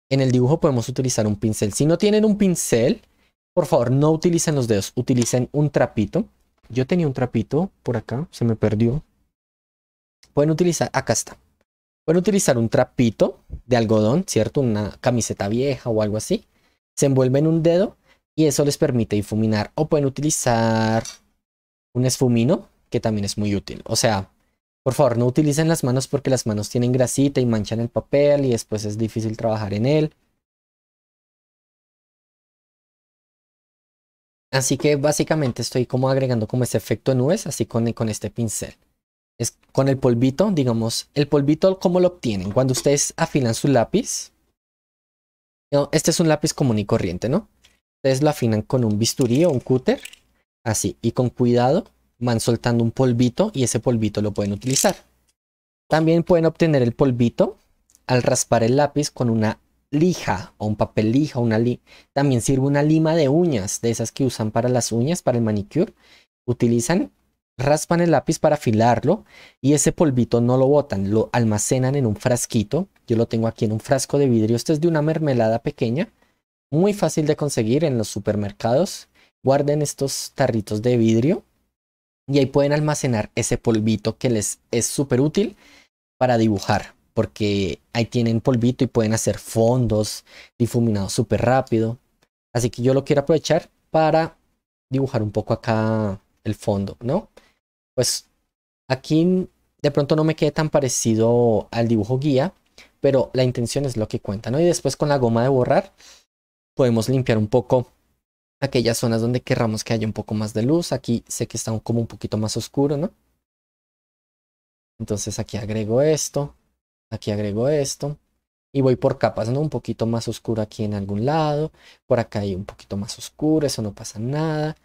En el dibujo podemos utilizar un pincel. Si no tienen un pincel, por favor, no utilicen los dedos. Utilicen un trapito. Yo tenía un trapito por acá, se me perdió. Pueden utilizar, acá está. Pueden utilizar un trapito de algodón, ¿cierto? Una camiseta vieja o algo así. Se envuelve en un dedo y eso les permite difuminar. O pueden utilizar un esfumino, que también es muy útil. O sea, por favor, no utilicen las manos porque las manos tienen grasita y manchan el papel y después es difícil trabajar en él. Así que básicamente estoy como agregando como ese efecto nubes, así con este pincel es con el polvito, digamos, el polvito, ¿cómo lo obtienen? Cuando ustedes afilan su lápiz, este es un lápiz común y corriente, ¿no? Ustedes lo afinan con un bisturí o un cúter, así, y con cuidado van soltando un polvito y ese polvito lo pueden utilizar. También pueden obtener el polvito al raspar el lápiz con una lija o un papel lija, una li también sirve una lima de uñas, de esas que usan para las uñas, para el manicure. Utilizan raspan el lápiz para afilarlo y ese polvito no lo botan, lo almacenan en un frasquito. Yo lo tengo aquí en un frasco de vidrio. Este es de una mermelada pequeña, muy fácil de conseguir en los supermercados. Guarden estos tarritos de vidrio y ahí pueden almacenar ese polvito que les es súper útil para dibujar, porque ahí tienen polvito y pueden hacer fondos difuminados súper rápido. Así que yo lo quiero aprovechar para dibujar un poco acá el fondo, ¿no? pues aquí de pronto no me quede tan parecido al dibujo guía, pero la intención es lo que cuenta, ¿no? Y después con la goma de borrar podemos limpiar un poco aquellas zonas donde querramos que haya un poco más de luz. Aquí sé que está como un poquito más oscuro, ¿no? Entonces aquí agrego esto, aquí agrego esto y voy por capas, ¿no? Un poquito más oscuro aquí en algún lado, por acá hay un poquito más oscuro, eso no pasa nada.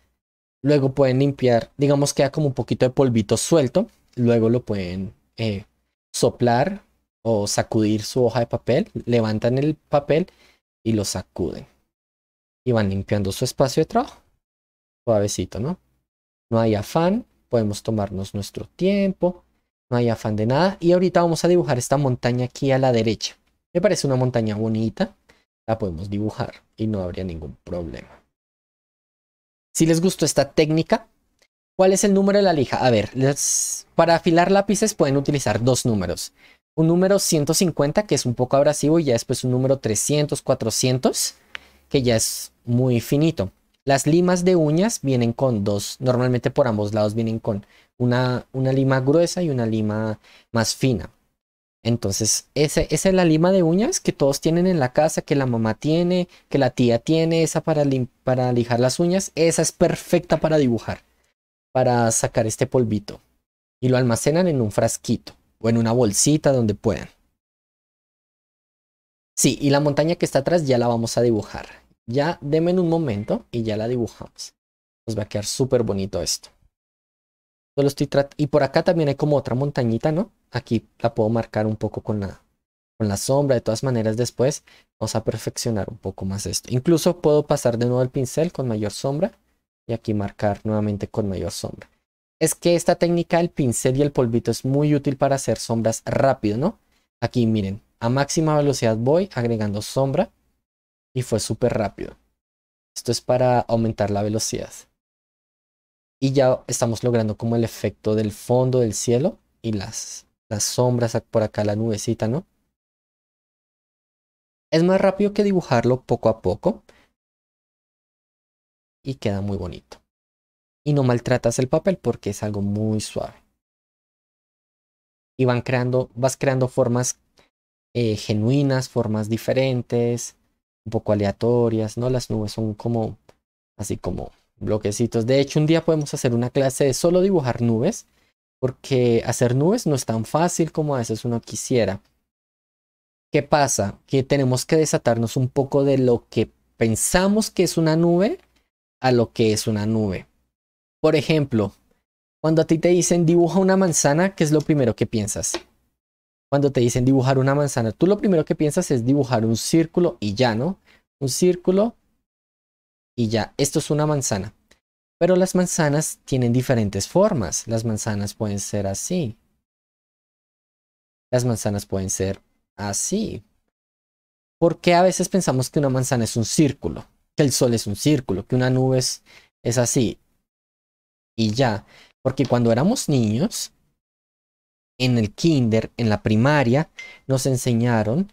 Luego pueden limpiar, digamos que queda como un poquito de polvito suelto. Luego lo pueden eh, soplar o sacudir su hoja de papel. Levantan el papel y lo sacuden. Y van limpiando su espacio de trabajo. Suavecito, ¿no? No hay afán, podemos tomarnos nuestro tiempo, no hay afán de nada. Y ahorita vamos a dibujar esta montaña aquí a la derecha. Me parece una montaña bonita, la podemos dibujar y no habría ningún problema. Si les gustó esta técnica, ¿cuál es el número de la lija? A ver, para afilar lápices pueden utilizar dos números. Un número 150, que es un poco abrasivo, y ya después un número 300, 400, que ya es muy finito. Las limas de uñas vienen con dos, normalmente por ambos lados vienen con una, una lima gruesa y una lima más fina. Entonces, esa, es la lima de uñas que todos tienen en la casa, que la mamá tiene, que la tía tiene, esa para, lijar las uñas, esa es perfecta para dibujar, para sacar este polvito. Y lo almacenan en un frasquito o en una bolsita donde puedan. Sí, y la montaña que está atrás ya la vamos a dibujar. Ya denme un momento y ya la dibujamos. Nos va a quedar súper bonito esto y por acá también hay como otra montañita, ¿no? Aquí la puedo marcar un poco con la, con la sombra. De todas maneras, después vamos a perfeccionar un poco más esto. Incluso puedo pasar de nuevo el pincel con mayor sombra y aquí marcar nuevamente con mayor sombra. Es que esta técnica del pincel y el polvito es muy útil para hacer sombras rápido, ¿no? Aquí miren, a máxima velocidad voy agregando sombra y fue súper rápido. Esto es para aumentar la velocidad y ya estamos logrando como el efecto del fondo del cielo y las, las sombras por acá, la nubecita, ¿no? Es más rápido que dibujarlo poco a poco y queda muy bonito. Y no maltratas el papel porque es algo muy suave. Y van creando, vas creando formas eh, genuinas, formas diferentes, un poco aleatorias, ¿no? Las nubes son como, así como bloquecitos. De hecho, un día podemos hacer una clase de solo dibujar nubes, porque hacer nubes no es tan fácil como a veces uno quisiera. ¿Qué pasa? Que tenemos que desatarnos un poco de lo que pensamos que es una nube a lo que es una nube. Por ejemplo, cuando a ti te dicen dibuja una manzana, ¿qué es lo primero que piensas? Cuando te dicen dibujar una manzana, tú lo primero que piensas es dibujar un círculo y ya, ¿no? Un círculo y ya, esto es una manzana. Pero las manzanas tienen diferentes formas. Las manzanas pueden ser así. Las manzanas pueden ser así. ¿Por qué a veces pensamos que una manzana es un círculo? Que el sol es un círculo, que una nube es, es así. Y ya, porque cuando éramos niños, en el kinder, en la primaria, nos enseñaron,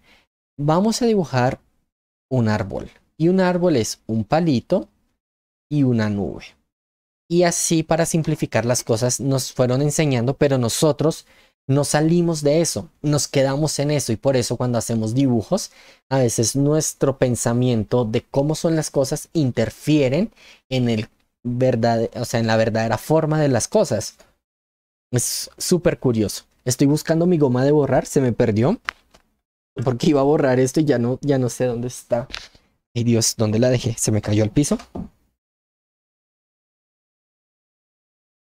vamos a dibujar un árbol y un árbol es un palito y una nube. Y así para simplificar las cosas nos fueron enseñando, pero nosotros no salimos de eso, nos quedamos en eso y por eso cuando hacemos dibujos, a veces nuestro pensamiento de cómo son las cosas interfieren en, el verdad, o sea, en la verdadera forma de las cosas. Es súper curioso. Estoy buscando mi goma de borrar, se me perdió porque iba a borrar esto y ya no, ya no sé dónde está. Ay Dios, ¿dónde la dejé? Se me cayó al piso.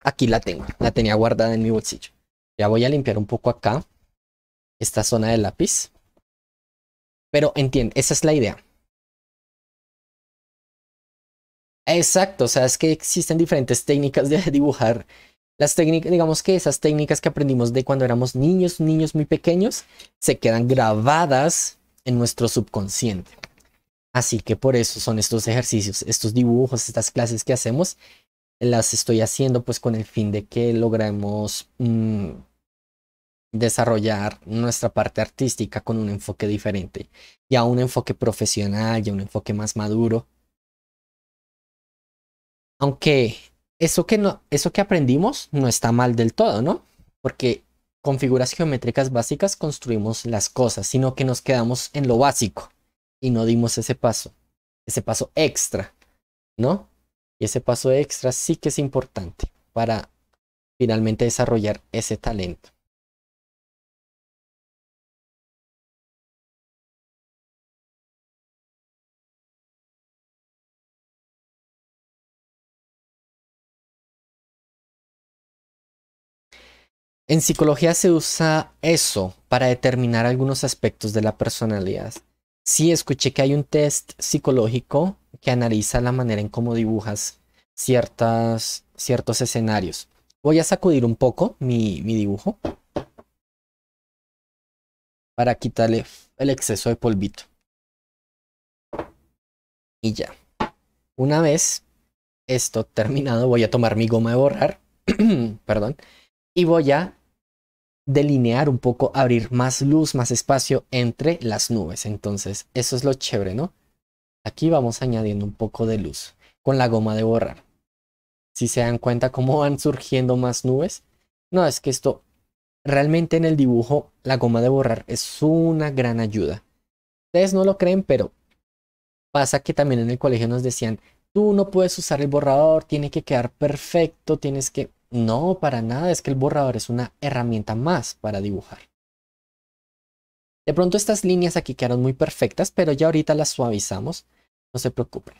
Aquí la tengo, la tenía guardada en mi bolsillo. Ya voy a limpiar un poco acá esta zona del lápiz. Pero entiende, esa es la idea. Exacto, o sea, es que existen diferentes técnicas de <laughs> dibujar. Las técnicas, digamos que esas técnicas que aprendimos de cuando éramos niños, niños muy pequeños, se quedan grabadas en nuestro subconsciente. Así que por eso son estos ejercicios, estos dibujos, estas clases que hacemos, las estoy haciendo pues con el fin de que logremos mm, desarrollar nuestra parte artística con un enfoque diferente, ya un enfoque profesional, ya un enfoque más maduro. Aunque eso que, eso que aprendimos no está mal del todo, ¿no? Porque con figuras geométricas básicas construimos las cosas, sino que nos quedamos en lo básico y no dimos ese paso, ese paso extra, ¿no? Y ese paso extra sí que es importante para finalmente desarrollar ese talento. En psicología se usa eso para determinar algunos aspectos de la personalidad. Sí escuché que hay un test psicológico que analiza la manera en cómo dibujas ciertas, ciertos escenarios. Voy a sacudir un poco mi, mi dibujo para quitarle el exceso de polvito. Y ya. Una vez esto terminado, voy a tomar mi goma de borrar, <clears throat> perdón, y voy a delinear un poco, abrir más luz, más espacio entre las nubes. Entonces, eso es lo chévere, ¿no? Aquí vamos añadiendo un poco de luz con la goma de borrar. Si se dan cuenta cómo van surgiendo más nubes, no, es que esto realmente en el dibujo, la goma de borrar es una gran ayuda. Ustedes no lo creen, pero pasa que también en el colegio nos decían, tú no puedes usar el borrador, tiene que quedar perfecto, tienes que... No, para nada, es que el borrador es una herramienta más para dibujar. De pronto estas líneas aquí quedaron muy perfectas, pero ya ahorita las suavizamos, no se preocupen.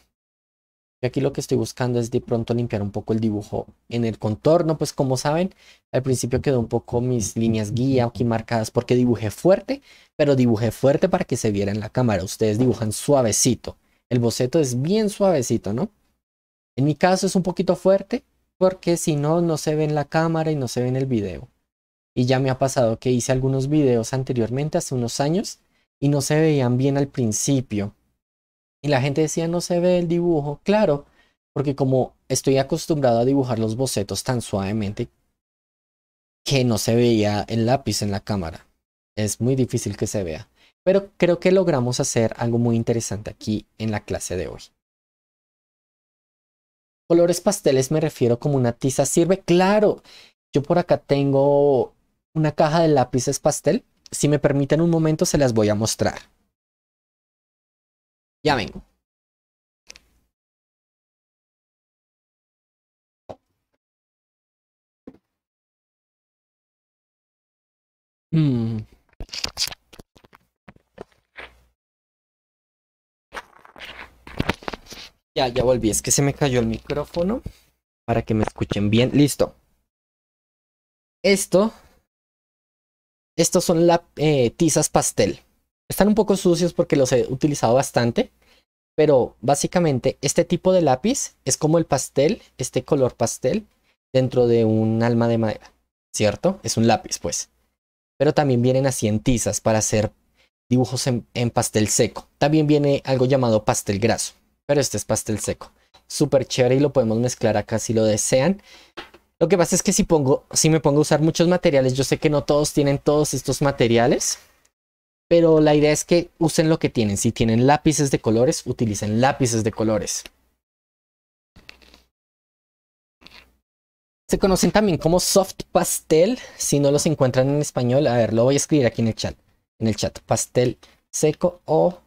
Y aquí lo que estoy buscando es de pronto limpiar un poco el dibujo en el contorno, pues como saben, al principio quedó un poco mis líneas guía aquí marcadas porque dibujé fuerte, pero dibujé fuerte para que se viera en la cámara. Ustedes dibujan suavecito. El boceto es bien suavecito, ¿no? En mi caso es un poquito fuerte, porque si no, no se ve en la cámara y no se ve en el video. Y ya me ha pasado que hice algunos videos anteriormente, hace unos años, y no se veían bien al principio. Y la gente decía, no se ve el dibujo. Claro, porque como estoy acostumbrado a dibujar los bocetos tan suavemente que no se veía el lápiz en la cámara. Es muy difícil que se vea. Pero creo que logramos hacer algo muy interesante aquí en la clase de hoy. Colores pasteles me refiero como una tiza sirve. Claro, yo por acá tengo una caja de lápices pastel. Si me permiten un momento se las voy a mostrar. Ya vengo. Mm. Ya, ya volví. Es que se me cayó el micrófono para que me escuchen bien. Listo. Esto. Estos son las eh, tizas pastel. Están un poco sucios porque los he utilizado bastante. Pero básicamente este tipo de lápiz es como el pastel, este color pastel, dentro de un alma de madera. ¿Cierto? Es un lápiz, pues. Pero también vienen así en tizas para hacer dibujos en pastel seco. También viene algo llamado pastel graso. Pero este es pastel seco. Súper chévere y lo podemos mezclar acá si lo desean. Lo que pasa es que si, pongo, si me pongo a usar muchos materiales, yo sé que no todos tienen todos estos materiales. Pero la idea es que usen lo que tienen. Si tienen lápices de colores, utilicen lápices de colores. Se conocen también como soft pastel. Si no los encuentran en español, a ver, lo voy a escribir aquí en el chat. En el chat, pastel seco o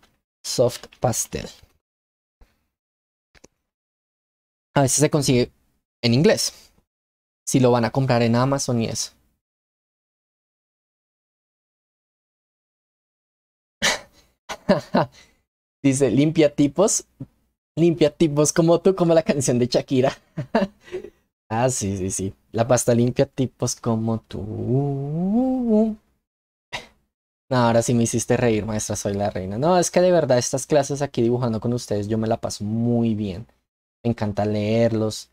soft pastel. a veces se consigue en inglés. Si lo van a comprar en Amazon y eso. <laughs> Dice, limpia tipos. Limpia tipos como tú, como la canción de Shakira. <laughs> ah, sí, sí, sí. La pasta limpia tipos como tú. ahora sí me hiciste reír, maestra, soy la reina. No, es que de verdad estas clases aquí dibujando con ustedes yo me la paso muy bien me encanta leerlos.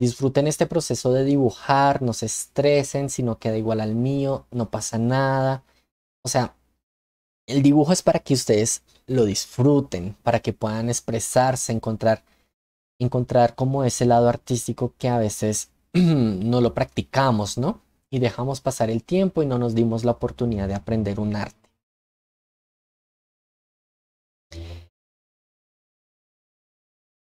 Disfruten este proceso de dibujar, no se estresen, si no queda igual al mío, no pasa nada. O sea, el dibujo es para que ustedes lo disfruten, para que puedan expresarse, encontrar, encontrar como ese lado artístico que a veces <clears throat> no lo practicamos, ¿no? Y dejamos pasar el tiempo y no nos dimos la oportunidad de aprender un arte.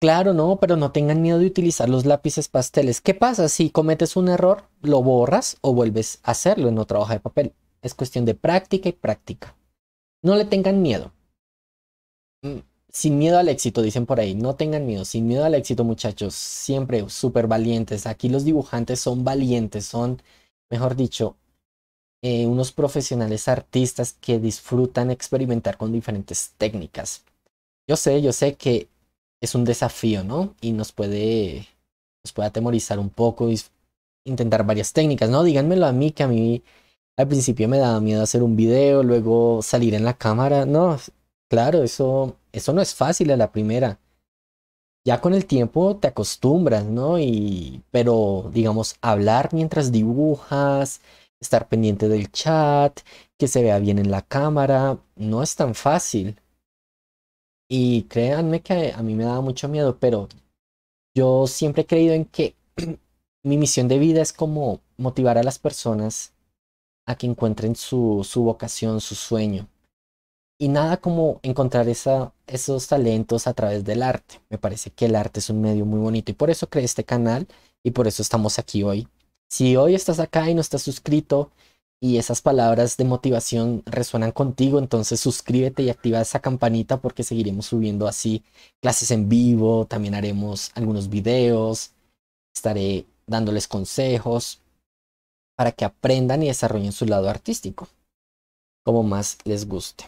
Claro, no, pero no tengan miedo de utilizar los lápices pasteles. ¿Qué pasa si cometes un error, lo borras o vuelves a hacerlo en otra hoja de papel? Es cuestión de práctica y práctica. No le tengan miedo. Mm, sin miedo al éxito, dicen por ahí. No tengan miedo, sin miedo al éxito, muchachos. Siempre súper valientes. Aquí los dibujantes son valientes, son, mejor dicho, eh, unos profesionales artistas que disfrutan experimentar con diferentes técnicas. Yo sé, yo sé que es un desafío, ¿no? Y nos puede, nos puede atemorizar un poco y intentar varias técnicas, ¿no? Díganmelo a mí, que a mí al principio me daba miedo hacer un video, luego salir en la cámara, no, claro, eso, eso no es fácil a la primera. Ya con el tiempo te acostumbras, ¿no? Y, pero, digamos, hablar mientras dibujas, estar pendiente del chat, que se vea bien en la cámara, no es tan fácil. Y créanme que a mí me daba mucho miedo, pero yo siempre he creído en que <clears throat> mi misión de vida es como motivar a las personas a que encuentren su, su vocación, su sueño. Y nada como encontrar esa, esos talentos a través del arte. Me parece que el arte es un medio muy bonito y por eso creé este canal y por eso estamos aquí hoy. Si hoy estás acá y no estás suscrito y esas palabras de motivación resuenan contigo, entonces suscríbete y activa esa campanita porque seguiremos subiendo así clases en vivo, también haremos algunos videos, estaré dándoles consejos para que aprendan y desarrollen su lado artístico como más les guste.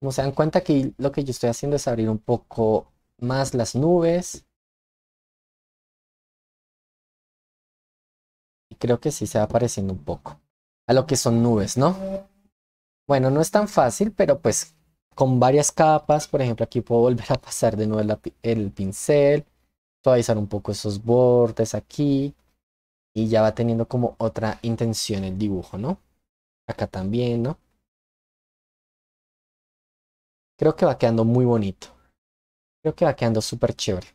Como se dan cuenta que lo que yo estoy haciendo es abrir un poco más las nubes. Y creo que sí se va apareciendo un poco a lo que son nubes, ¿no? Bueno, no es tan fácil, pero pues con varias capas, por ejemplo, aquí puedo volver a pasar de nuevo el pincel, suavizar un poco esos bordes aquí y ya va teniendo como otra intención el dibujo, ¿no? Acá también, ¿no? Creo que va quedando muy bonito. Creo que va quedando súper chévere.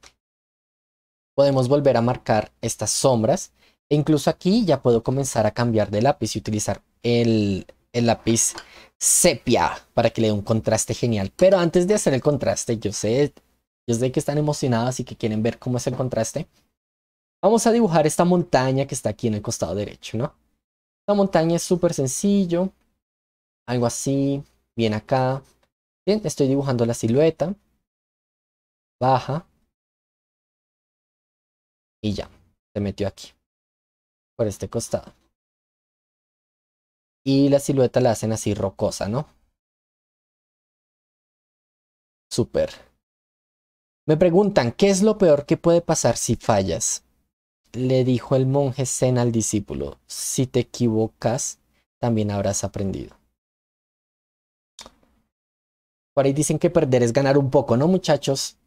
Podemos volver a marcar estas sombras. E incluso aquí ya puedo comenzar a cambiar de lápiz y utilizar el, lápiz sepia para que le dé un contraste genial. Pero antes de hacer el contraste, yo sé, yo sé que están emocionadas y que quieren ver cómo es el contraste. Vamos a dibujar esta montaña que está aquí en el costado derecho, ¿no? esta montaña es súper sencillo. Algo así, bien acá. Bien, estoy dibujando la silueta baja y ya, se metió aquí, por este costado. Y la silueta la hacen así rocosa, ¿no? Súper. Me preguntan, ¿qué es lo peor que puede pasar si fallas? Le dijo el monje Zen al discípulo, si te equivocas, también habrás aprendido. Por ahí dicen que perder es ganar un poco, ¿no muchachos?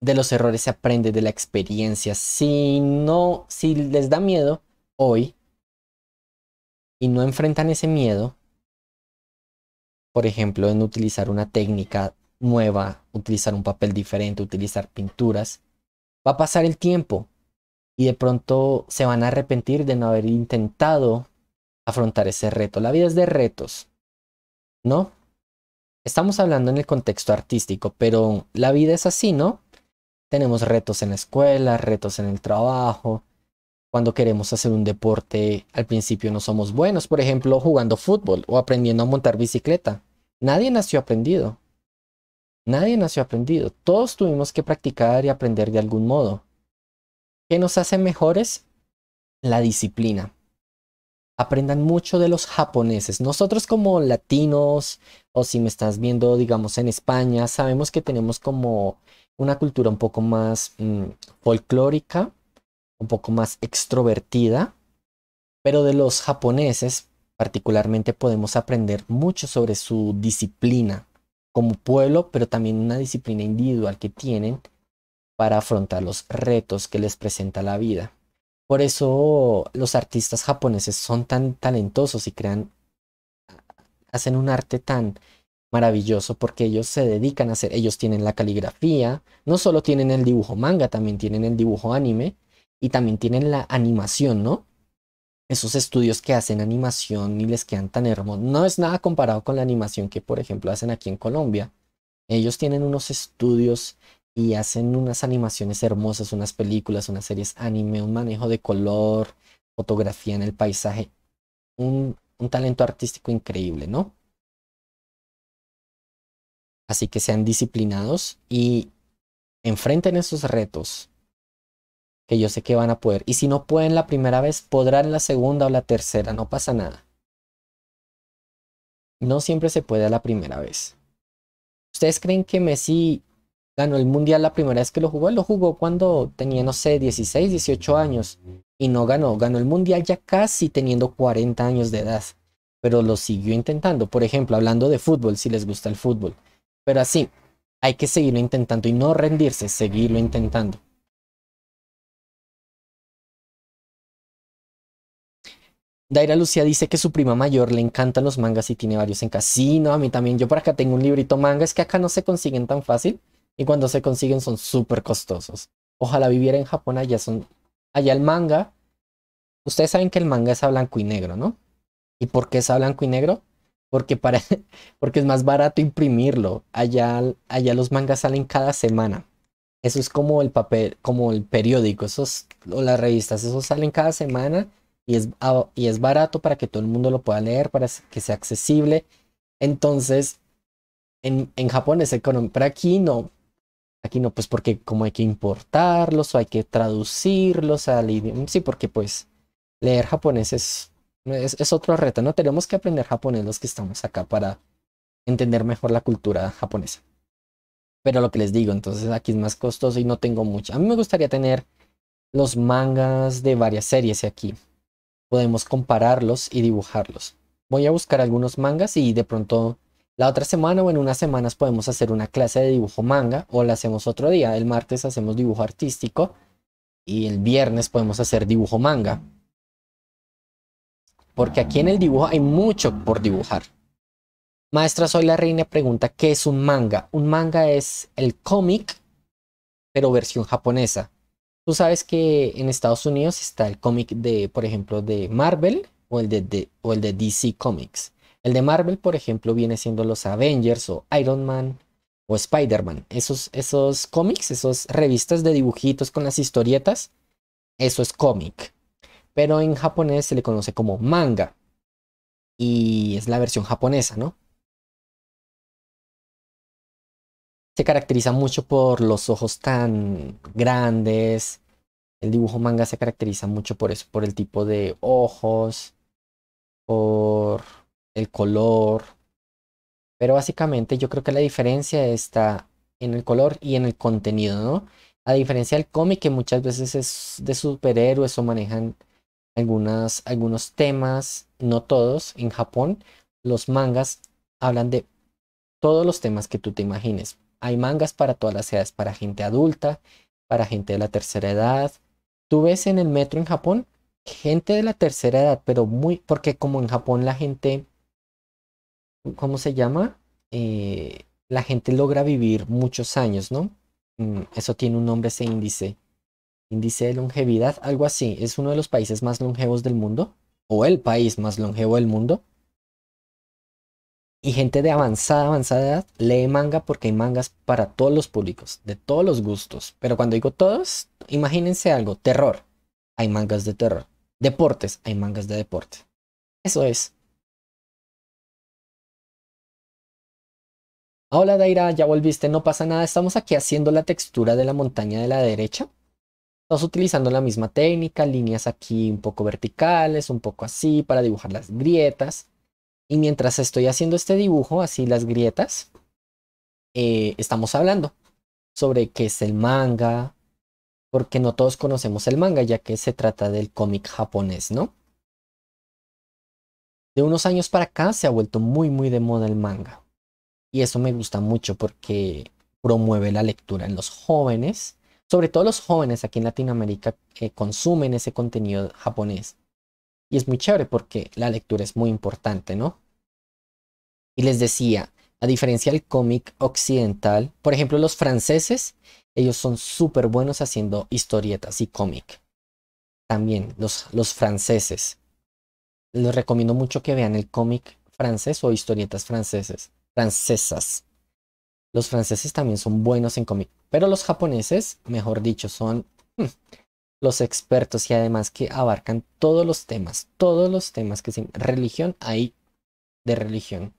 de los errores se aprende, de la experiencia. Si no, si les da miedo hoy y no enfrentan ese miedo, por ejemplo, en utilizar una técnica nueva, utilizar un papel diferente, utilizar pinturas, va a pasar el tiempo y de pronto se van a arrepentir de no haber intentado afrontar ese reto. La vida es de retos, ¿no? Estamos hablando en el contexto artístico, pero la vida es así, ¿no? Tenemos retos en la escuela, retos en el trabajo. Cuando queremos hacer un deporte, al principio no somos buenos, por ejemplo, jugando fútbol o aprendiendo a montar bicicleta. Nadie nació aprendido. Nadie nació aprendido. Todos tuvimos que practicar y aprender de algún modo. ¿Qué nos hace mejores? La disciplina. Aprendan mucho de los japoneses. Nosotros como latinos, o si me estás viendo, digamos, en España, sabemos que tenemos como una cultura un poco más mm, folclórica, un poco más extrovertida, pero de los japoneses particularmente podemos aprender mucho sobre su disciplina como pueblo, pero también una disciplina individual que tienen para afrontar los retos que les presenta la vida. Por eso los artistas japoneses son tan talentosos y crean, hacen un arte tan maravilloso porque ellos se dedican a hacer, ellos tienen la caligrafía, no solo tienen el dibujo manga, también tienen el dibujo anime y también tienen la animación, ¿no? Esos estudios que hacen animación y les quedan tan hermosos. No es nada comparado con la animación que, por ejemplo, hacen aquí en Colombia. Ellos tienen unos estudios y hacen unas animaciones hermosas, unas películas, unas series anime, un manejo de color, fotografía en el paisaje. Un, un talento artístico increíble, ¿no? Así que sean disciplinados y enfrenten esos retos que yo sé que van a poder. Y si no pueden la primera vez, podrán la segunda o la tercera, no pasa nada. No siempre se puede a la primera vez. ¿Ustedes creen que Messi ganó el mundial la primera vez que lo jugó? Él lo jugó cuando tenía, no sé, 16, 18 años y no ganó. Ganó el mundial ya casi teniendo 40 años de edad, pero lo siguió intentando. Por ejemplo, hablando de fútbol, si les gusta el fútbol. Pero así, hay que seguirlo intentando y no rendirse, seguirlo intentando. Daira Lucía dice que su prima mayor le encantan los mangas y tiene varios en casa. Sí, no, a mí también. Yo por acá tengo un librito manga, es que acá no se consiguen tan fácil y cuando se consiguen son súper costosos. Ojalá viviera en Japón, allá son. Allá el manga. Ustedes saben que el manga es a blanco y negro, ¿no? ¿Y por qué es a blanco y negro? porque, para, <laughs> porque es más barato imprimirlo. Allá, allá los mangas salen cada semana. Eso es como el papel, como el periódico, esos, o las revistas, esos salen cada semana y es, ah, y es barato para que todo el mundo lo pueda leer, para que sea accesible. Entonces, en, en Japón es económico, pero aquí no. Aquí no, pues porque como hay que importarlos o hay que traducirlos al idioma. Sí, porque pues leer japonés es es, otro reto, ¿no? Tenemos que aprender japonés los que estamos acá para entender mejor la cultura japonesa. Pero lo que les digo, entonces aquí es más costoso y no tengo mucho. A mí me gustaría tener los mangas de varias series aquí. Podemos compararlos y dibujarlos. Voy a buscar algunos mangas y de pronto la otra semana o en unas semanas podemos hacer una clase de dibujo manga o la hacemos otro día. El martes hacemos dibujo artístico y el viernes podemos hacer dibujo manga porque aquí en el dibujo hay mucho por dibujar. Maestra Soy la Reina pregunta, ¿qué es un manga? Un manga es el cómic, pero versión japonesa. Tú sabes que en Estados Unidos está el cómic de, por ejemplo, de Marvel o el de, o el de DC Comics. El de Marvel, por ejemplo, viene siendo los Avengers o Iron Man o Spider-Man. Esos, esos cómics, esas revistas de dibujitos con las historietas, eso es cómic pero en japonés se le conoce como manga. Y es la versión japonesa, ¿no? Se caracteriza mucho por los ojos tan grandes. El dibujo manga se caracteriza mucho por eso, por el tipo de ojos, por el color. Pero básicamente yo creo que la diferencia está en el color y en el contenido, ¿no? A diferencia del cómic que muchas veces es de superhéroes o manejan algunas, algunos temas, no todos, en Japón los mangas hablan de todos los temas que tú te imagines. Hay mangas para todas las edades, para gente adulta, para gente de la tercera edad. Tú ves en el metro en Japón gente de la tercera edad, pero muy, porque como en Japón la gente, ¿cómo se llama? Eh, la gente logra vivir muchos años, ¿no? Mm, eso tiene un nombre, ese índice. Índice de longevidad, algo así. Es uno de los países más longevos del mundo, o el país más longevo del mundo. Y gente de avanzada, avanzada edad lee manga porque hay mangas para todos los públicos, de todos los gustos. Pero cuando digo todos, imagínense algo, terror, hay mangas de terror. Deportes, hay mangas de deporte. Eso es. Hola Daira, ya volviste, no pasa nada, estamos aquí haciendo la textura de la montaña de la derecha. Estamos utilizando la misma técnica, líneas aquí un poco verticales, un poco así para dibujar las grietas. Y mientras estoy haciendo este dibujo, así las grietas, eh, estamos hablando sobre qué es el manga, porque no todos conocemos el manga, ya que se trata del cómic japonés, ¿no? De unos años para acá se ha vuelto muy, muy de moda el manga. Y eso me gusta mucho porque promueve la lectura en los jóvenes sobre todo los jóvenes aquí en Latinoamérica que eh, consumen ese contenido japonés. Y es muy chévere porque la lectura es muy importante, ¿no? Y les decía, a diferencia del cómic occidental, por ejemplo, los franceses, ellos son súper buenos haciendo historietas y cómic. También los, los franceses. Les recomiendo mucho que vean el cómic francés o historietas franceses, francesas. Los franceses también son buenos en cómic. Pero los japoneses, mejor dicho, son hmm, los expertos y además que abarcan todos los temas, todos los temas que sin religión hay de religión.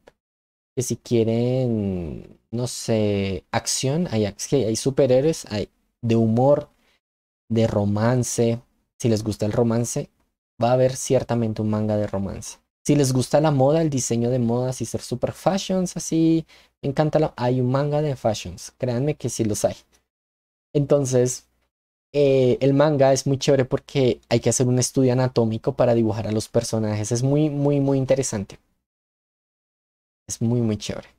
Que si quieren, no sé, acción, hay, hay superhéroes, hay de humor, de romance. Si les gusta el romance, va a haber ciertamente un manga de romance. Si les gusta la moda, el diseño de modas y ser super fashions, así, me encanta Hay un manga de fashions, créanme que sí los hay. Entonces, eh, el manga es muy chévere porque hay que hacer un estudio anatómico para dibujar a los personajes. Es muy, muy, muy interesante. Es muy, muy chévere.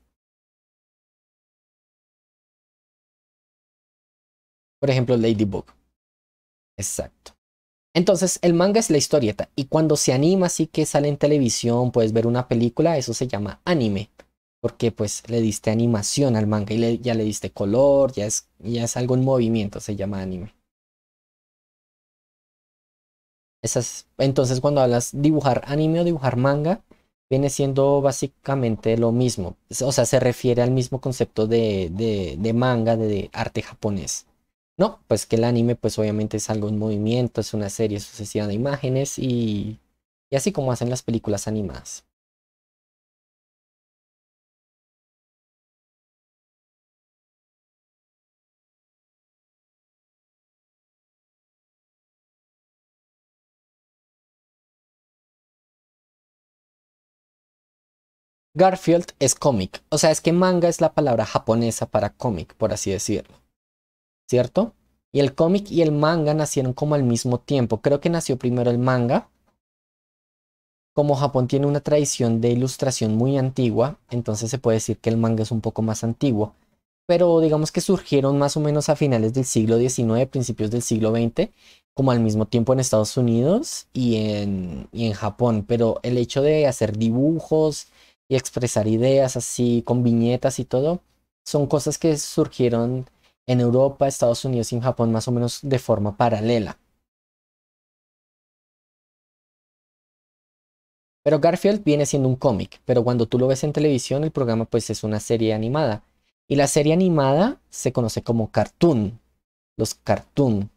Por ejemplo, Ladybug. Exacto. Entonces, el manga es la historieta y cuando se anima, así que sale en televisión, puedes ver una película, eso se llama anime, porque pues le diste animación al manga y ya le diste color, ya es, ya algo en movimiento, se llama anime. entonces, cuando hablas dibujar anime o dibujar manga, viene siendo básicamente lo mismo, o sea, se refiere al mismo concepto de, manga, de arte japonés. No, pues que el anime pues obviamente es algo en movimiento, es una serie sucesiva de imágenes y, y así como hacen las películas animadas. Garfield es cómic, o sea, es que manga es la palabra japonesa para cómic, por así decirlo. ¿cierto? Y el cómic y el manga nacieron como al mismo tiempo. Creo que nació primero el manga. Como Japón tiene una tradición de ilustración muy antigua, entonces se puede decir que el manga es un poco más antiguo. Pero digamos que surgieron más o menos a finales del siglo XIX, principios del siglo XX, como al mismo tiempo en Estados Unidos y en, y en Japón. Pero el hecho de hacer dibujos y expresar ideas así con viñetas y todo, son cosas que surgieron en Europa, Estados Unidos y en Japón más o menos de forma paralela. Pero Garfield viene siendo un cómic, pero cuando tú lo ves en televisión el programa pues es una serie animada. Y la serie animada se conoce como cartoon, los cartoon.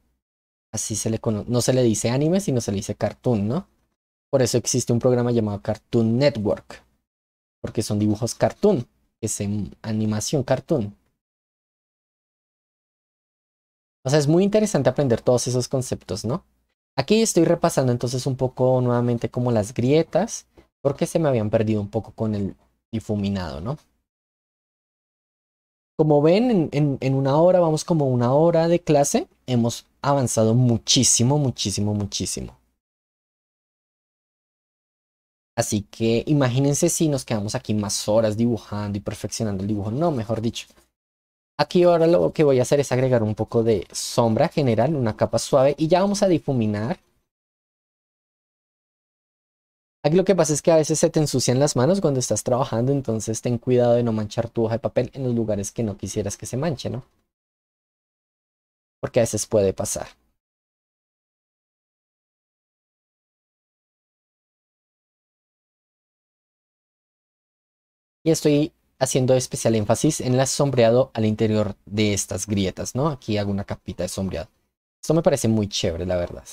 Así se le conoce, no se le dice anime, sino se le dice cartoon, ¿no? Por eso existe un programa llamado Cartoon Network, porque son dibujos cartoon, es animación cartoon. O sea, es muy interesante aprender todos esos conceptos, ¿no? Aquí estoy repasando entonces un poco nuevamente como las grietas, porque se me habían perdido un poco con el difuminado, ¿no? Como ven, en, una hora, vamos como una hora de clase, hemos avanzado muchísimo, muchísimo, muchísimo. Así que imagínense si nos quedamos aquí más horas dibujando y perfeccionando el dibujo. No, mejor dicho, Aquí ahora lo que voy a hacer es agregar un poco de sombra general, una capa suave y ya vamos a difuminar. Aquí lo que pasa es que a veces se te ensucian las manos cuando estás trabajando, entonces ten cuidado de no manchar tu hoja de papel en los lugares que no quisieras que se manche, ¿no? Porque a veces puede pasar. Y estoy haciendo especial énfasis en el sombreado al interior de estas grietas, ¿no? Aquí hago una capita de sombreado. Esto me parece muy chévere, la verdad.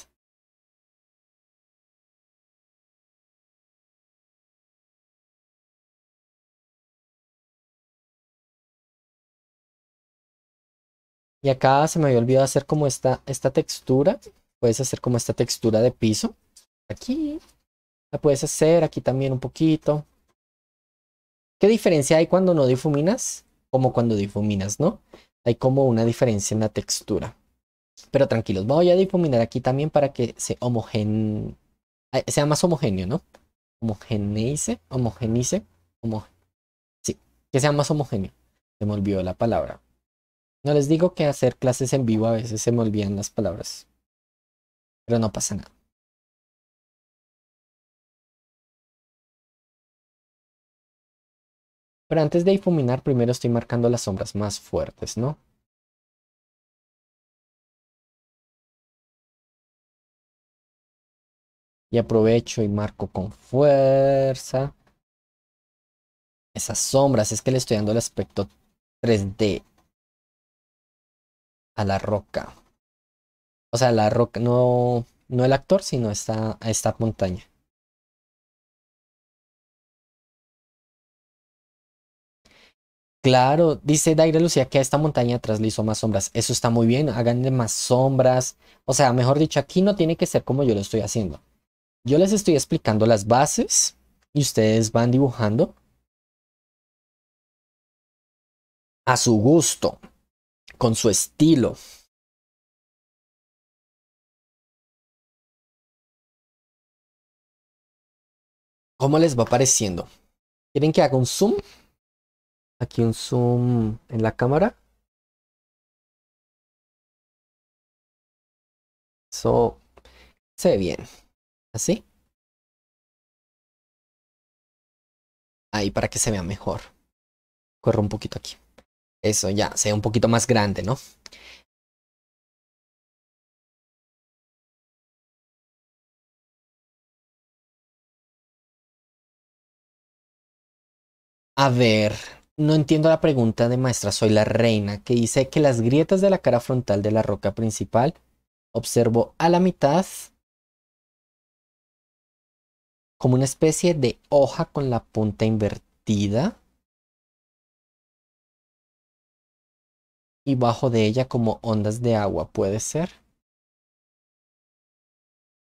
Y acá se me había olvidado hacer como esta, esta textura. Puedes hacer como esta textura de piso. Aquí la puedes hacer, aquí también un poquito. ¿Qué diferencia hay cuando no difuminas? Como cuando difuminas, ¿no? Hay como una diferencia en la textura. Pero tranquilos, voy a difuminar aquí también para que se eh, sea más homogéneo, ¿no? Homogeneice, homogeneice, homo... sí, que sea más homogéneo. Se me olvidó la palabra. No les digo que hacer clases en vivo a veces se me olvidan las palabras. Pero no pasa nada. Pero antes de difuminar, primero estoy marcando las sombras más fuertes, ¿no? Y aprovecho y marco con fuerza esas sombras. Es que le estoy dando el aspecto 3D a la roca. O sea, la roca, no, no el actor, sino esta, esta montaña. Claro, dice Daira Lucía que a esta montaña atrás le hizo más sombras. Eso está muy bien, háganle más sombras. O sea, mejor dicho, aquí no tiene que ser como yo lo estoy haciendo. Yo les estoy explicando las bases y ustedes van dibujando a su gusto, con su estilo. ¿Cómo les va pareciendo? ¿Quieren que haga un zoom? aquí un zoom en la cámara. So, se ve bien. Así. Ahí para que se vea mejor. Corro un poquito aquí. Eso ya, sea un poquito más grande, ¿no? A ver, no entiendo la pregunta de maestra Soy la Reina, que dice que las grietas de la cara frontal de la roca principal observo a la mitad como una especie de hoja con la punta invertida y bajo de ella como ondas de agua, ¿puede ser?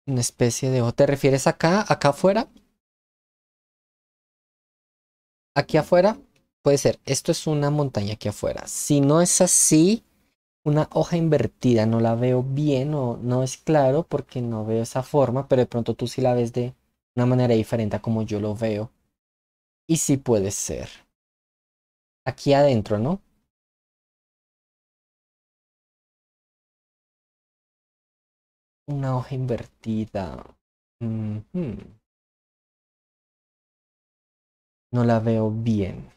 Una especie de hoja. ¿Te refieres acá, acá afuera? ¿Aquí afuera? puede ser, esto es una montaña aquí afuera. Si no es así, una hoja invertida, no la veo bien o no es claro porque no veo esa forma, pero de pronto tú sí la ves de una manera diferente a como yo lo veo. Y sí puede ser. Aquí adentro, ¿no? Una hoja invertida. No la veo bien.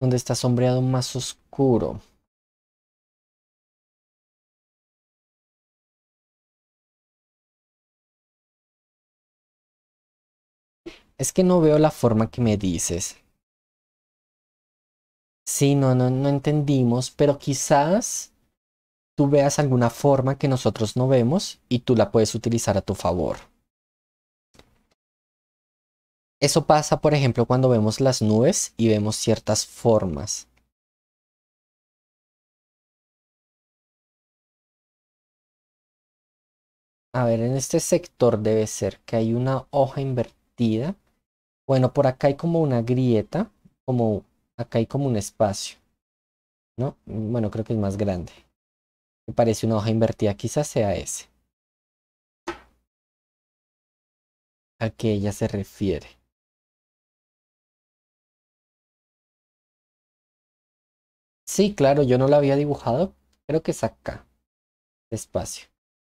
donde está sombreado más oscuro. Es que no veo la forma que me dices. Sí, no, no, no entendimos, pero quizás tú veas alguna forma que nosotros no vemos y tú la puedes utilizar a tu favor. Eso pasa, por ejemplo, cuando vemos las nubes y vemos ciertas formas. A ver, en este sector debe ser que hay una hoja invertida. Bueno, por acá hay como una grieta, como acá hay como un espacio. ¿No? Bueno, creo que es más grande. Me parece una hoja invertida, quizás sea ese. A que ella se refiere. Sí, claro, yo no la había dibujado. Creo que es acá. Espacio.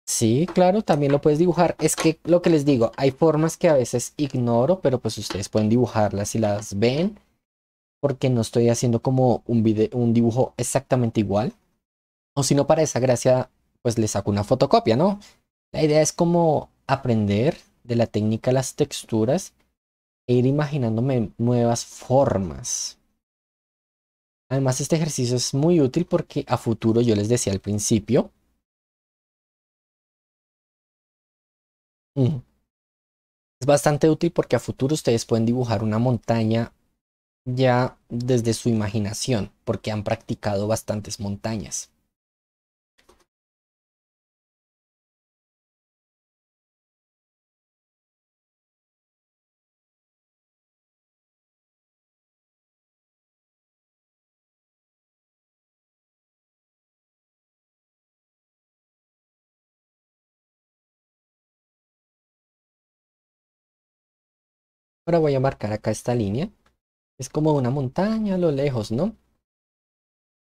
Sí, claro, también lo puedes dibujar. Es que lo que les digo, hay formas que a veces ignoro, pero pues ustedes pueden dibujarlas si las ven, porque no estoy haciendo como un, un dibujo exactamente igual. O si no, para esa gracia, pues les saco una fotocopia, ¿no? La idea es como aprender de la técnica las texturas e ir imaginándome nuevas formas. Además, este ejercicio es muy útil porque a futuro, yo les decía al principio, es bastante útil porque a futuro ustedes pueden dibujar una montaña ya desde su imaginación, porque han practicado bastantes montañas. Ahora voy a marcar acá esta línea. Es como una montaña a lo lejos, ¿no?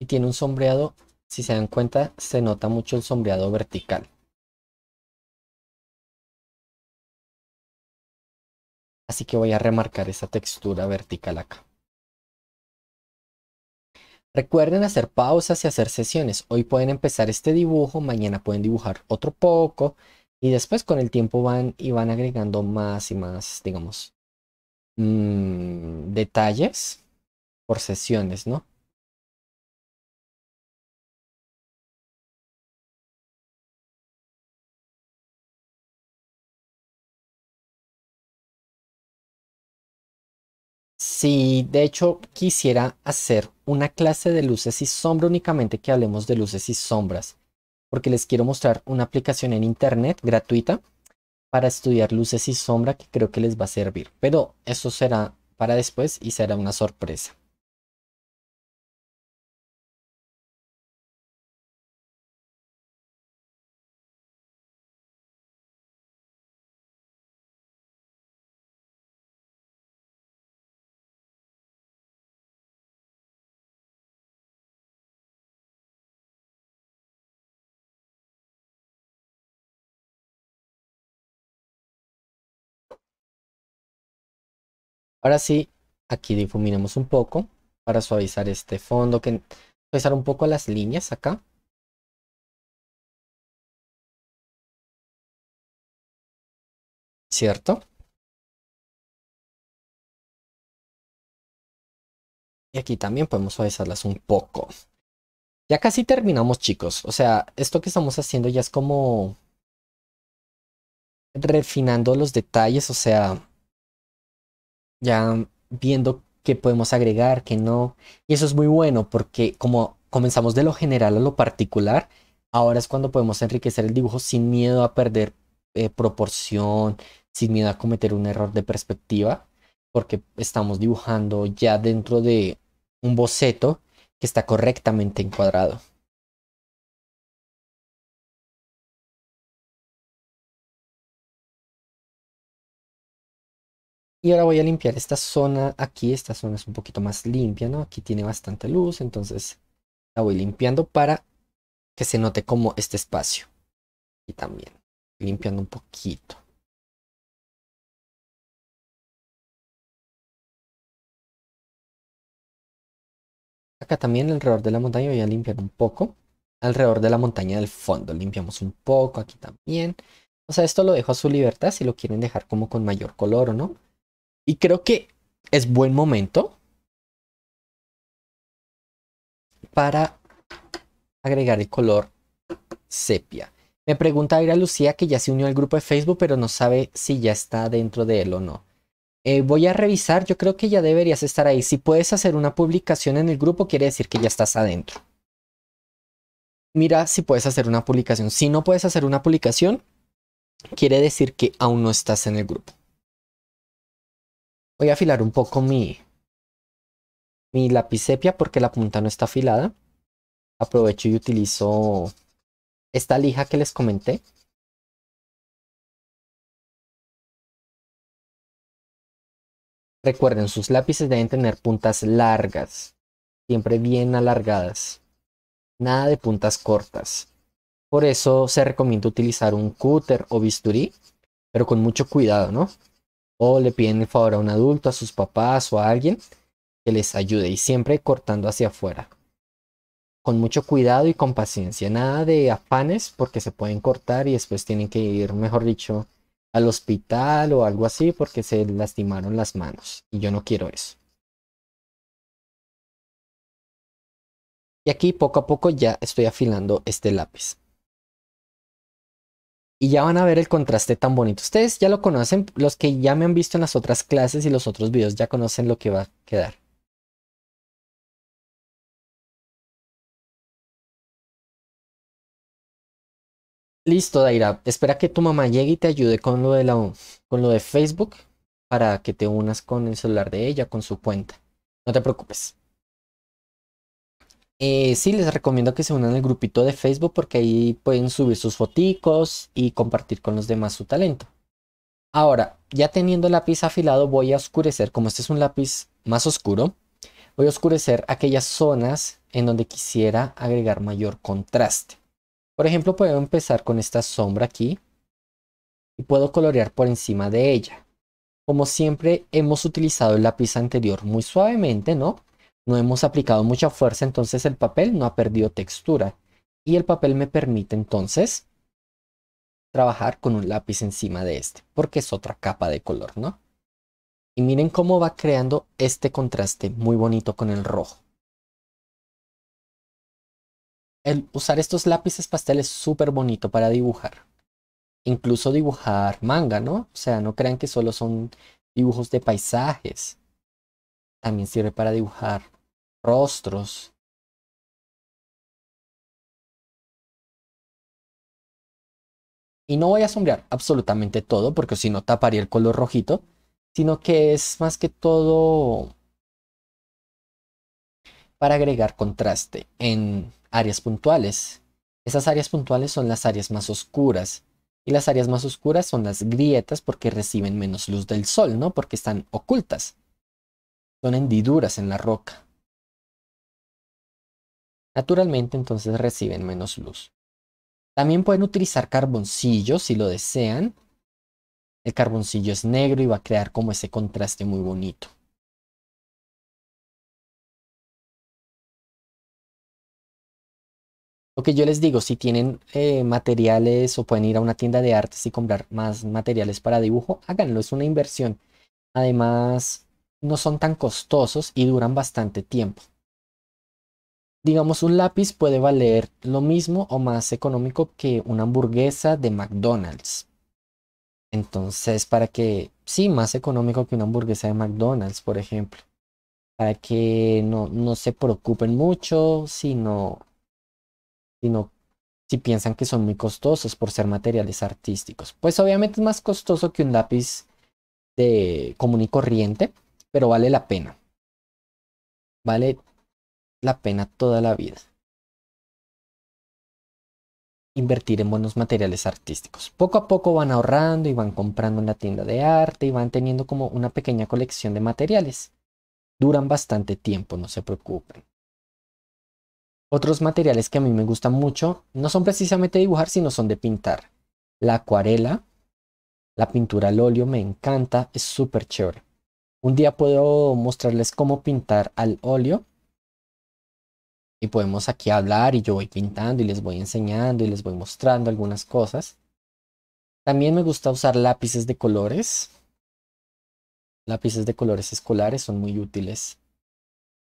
Y tiene un sombreado, si se dan cuenta, se nota mucho el sombreado vertical. Así que voy a remarcar esa textura vertical acá. Recuerden hacer pausas y hacer sesiones. Hoy pueden empezar este dibujo, mañana pueden dibujar otro poco y después con el tiempo van y van agregando más y más, digamos, Mm, detalles por sesiones, ¿no? Si de hecho quisiera hacer una clase de luces y sombra únicamente que hablemos de luces y sombras, porque les quiero mostrar una aplicación en internet gratuita para estudiar luces y sombra que creo que les va a servir. Pero eso será para después y será una sorpresa. Ahora sí, aquí difuminamos un poco para suavizar este fondo, suavizar un poco las líneas acá. ¿Cierto? Y aquí también podemos suavizarlas un poco. Ya casi terminamos, chicos. O sea, esto que estamos haciendo ya es como refinando los detalles, o sea, ya viendo qué podemos agregar, qué no. Y eso es muy bueno porque como comenzamos de lo general a lo particular, ahora es cuando podemos enriquecer el dibujo sin miedo a perder eh, proporción, sin miedo a cometer un error de perspectiva, porque estamos dibujando ya dentro de un boceto que está correctamente encuadrado. Y ahora voy a limpiar esta zona aquí, esta zona es un poquito más limpia, ¿no? Aquí tiene bastante luz, entonces la voy limpiando para que se note como este espacio. Y también limpiando un poquito. Acá también alrededor de la montaña voy a limpiar un poco. Alrededor de la montaña del fondo limpiamos un poco, aquí también. O sea, esto lo dejo a su libertad si lo quieren dejar como con mayor color o no y creo que es buen momento para agregar el color sepia. Me pregunta Aira Lucía que ya se unió al grupo de Facebook, pero no sabe si ya está dentro de él o no. Eh, voy a revisar, yo creo que ya deberías estar ahí. Si puedes hacer una publicación en el grupo, quiere decir que ya estás adentro. Mira si puedes hacer una publicación. Si no puedes hacer una publicación, quiere decir que aún no estás en el grupo. Voy a afilar un poco mi, mi lapicepia porque la punta no está afilada. Aprovecho y utilizo esta lija que les comenté. Recuerden, sus lápices deben tener puntas largas, siempre bien alargadas, nada de puntas cortas. Por eso se recomienda utilizar un cúter o bisturí, pero con mucho cuidado, ¿no? o le piden el favor a un adulto, a sus papás o a alguien que les ayude y siempre cortando hacia afuera. Con mucho cuidado y con paciencia, nada de afanes porque se pueden cortar y después tienen que ir, mejor dicho, al hospital o algo así porque se lastimaron las manos y yo no quiero eso. Y aquí poco a poco ya estoy afilando este lápiz y ya van a ver el contraste tan bonito. Ustedes ya lo conocen, los que ya me han visto en las otras clases y los otros videos ya conocen lo que va a quedar. Listo, Daira. Espera que tu mamá llegue y te ayude con lo de con lo de Facebook para que te unas con el celular de ella, con su cuenta. No te preocupes. Eh, sí, les recomiendo que se unan al grupito de Facebook porque ahí pueden subir sus foticos y compartir con los demás su talento. Ahora, ya teniendo el lápiz afilado, voy a oscurecer, como este es un lápiz más oscuro, voy a oscurecer aquellas zonas en donde quisiera agregar mayor contraste. Por ejemplo, puedo empezar con esta sombra aquí y puedo colorear por encima de ella. Como siempre, hemos utilizado el lápiz anterior muy suavemente, ¿no? no hemos aplicado mucha fuerza, entonces el papel no ha perdido textura. Y el papel me permite entonces trabajar con un lápiz encima de este, porque es otra capa de color, ¿no? Y miren cómo va creando este contraste muy bonito con el rojo. El usar estos lápices pastel es súper bonito para dibujar. Incluso dibujar manga, ¿no? O sea, no crean que solo son dibujos de paisajes. También sirve para dibujar rostros Y no voy a sombrear absolutamente todo, porque si no taparía el color rojito, sino que es más que todo para agregar contraste en áreas puntuales. Esas áreas puntuales son las áreas más oscuras. Y las áreas más oscuras son las grietas porque reciben menos luz del sol, ¿no? Porque están ocultas. Son hendiduras en la roca. Naturalmente entonces reciben menos luz. También pueden utilizar carboncillo si lo desean. El carboncillo es negro y va a crear como ese contraste muy bonito. Lo que yo les digo, si tienen eh, materiales o pueden ir a una tienda de artes y comprar más materiales para dibujo, háganlo, es una inversión. Además, no son tan costosos y duran bastante tiempo digamos, un lápiz puede valer lo mismo o más económico que una hamburguesa de McDonald's. Entonces, para que, sí, más económico que una hamburguesa de McDonald's, por ejemplo. Para que no, no se preocupen mucho, sino, sino si piensan que son muy costosos por ser materiales artísticos. Pues obviamente es más costoso que un lápiz de común y corriente, pero vale la pena. Vale la pena toda la vida. Invertir en buenos materiales artísticos. Poco a poco van ahorrando y van comprando en la tienda de arte y van teniendo como una pequeña colección de materiales. Duran bastante tiempo, no se preocupen. Otros materiales que a mí me gustan mucho no son precisamente dibujar, sino son de pintar. La acuarela, la pintura al óleo me encanta, es súper chévere. Un día puedo mostrarles cómo pintar al óleo y podemos aquí hablar y yo voy pintando y les voy enseñando y les voy mostrando algunas cosas. También me gusta usar lápices de colores. Lápices de colores escolares son muy útiles.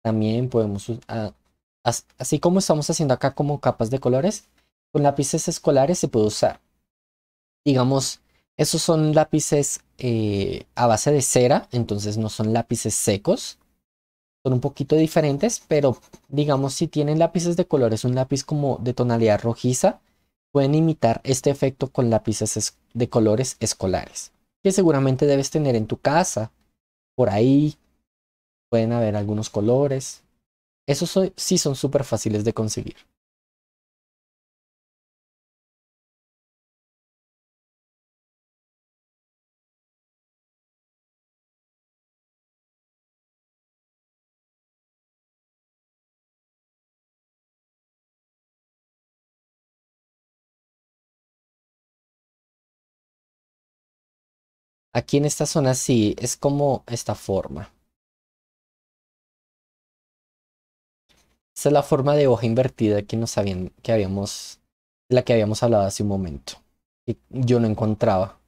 También podemos, ah, así como estamos haciendo acá como capas de colores, con lápices escolares se puede usar. Digamos, esos son lápices eh, a base de cera, entonces no son lápices secos son un poquito diferentes, pero digamos si tienen lápices de colores, un lápiz como de tonalidad rojiza, pueden imitar este efecto con lápices de colores escolares, que seguramente debes tener en tu casa, por ahí, pueden haber algunos colores. Esos sí son súper fáciles de conseguir. Aquí en esta zona sí, es como esta forma. Esta es la forma de hoja invertida que nos habían, que habíamos, la que habíamos hablado hace un momento. y yo no encontraba.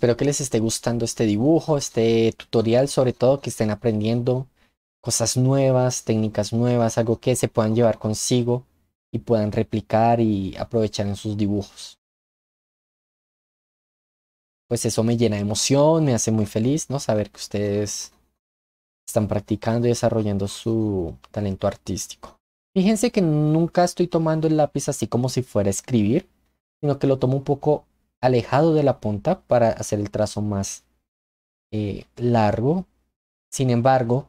Espero que les esté gustando este dibujo, este tutorial, sobre todo que estén aprendiendo cosas nuevas, técnicas nuevas, algo que se puedan llevar consigo y puedan replicar y aprovechar en sus dibujos. Pues eso me llena de emoción, me hace muy feliz, ¿no? Saber que ustedes están practicando y desarrollando su talento artístico. Fíjense que nunca estoy tomando el lápiz así como si fuera a escribir, sino que lo tomo un poco alejado de la punta para hacer el trazo más eh, largo. Sin embargo,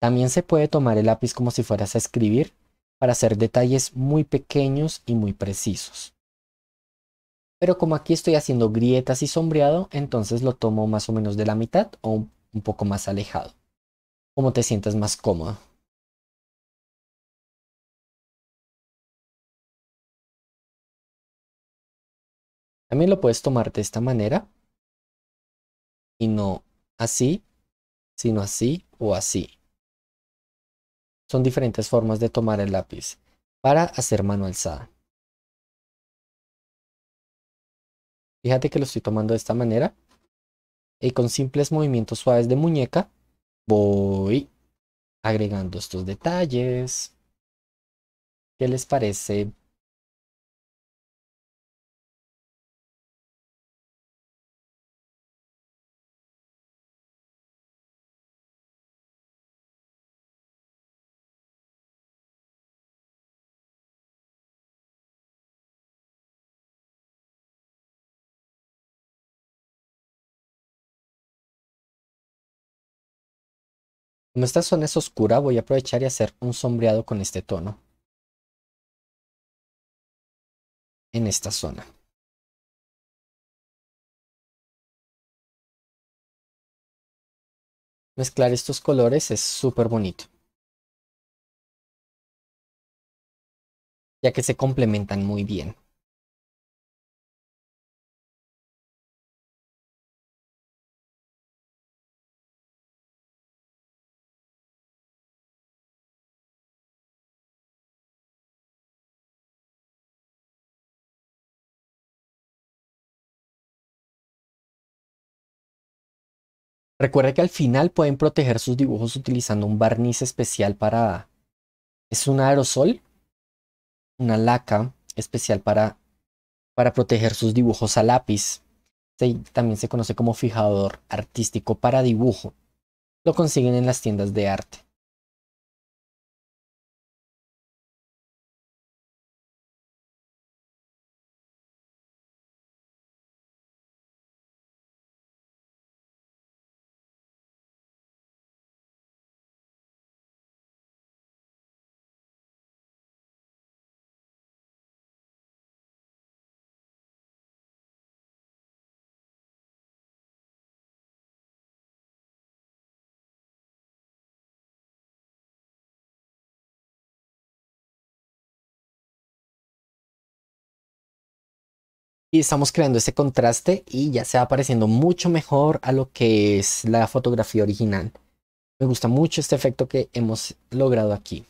también se puede tomar el lápiz como si fueras a escribir para hacer detalles muy pequeños y muy precisos. Pero como aquí estoy haciendo grietas y sombreado, entonces lo tomo más o menos de la mitad o un poco más alejado, como te sientas más cómodo. También lo puedes tomar de esta manera y no así, sino así o así. Son diferentes formas de tomar el lápiz para hacer mano alzada. Fíjate que lo estoy tomando de esta manera y con simples movimientos suaves de muñeca voy agregando estos detalles. ¿Qué les parece Como esta zona es oscura, voy a aprovechar y hacer un sombreado con este tono. En esta zona. Mezclar estos colores es súper bonito. Ya que se complementan muy bien. Recuerde que al final pueden proteger sus dibujos utilizando un barniz especial para... Es un aerosol, una laca especial para, para proteger sus dibujos a lápiz. también se conoce como fijador artístico para dibujo. Lo consiguen en las tiendas de arte. estamos creando ese contraste y ya se va pareciendo mucho mejor a lo que es la fotografía original. Me gusta mucho este efecto que hemos logrado aquí.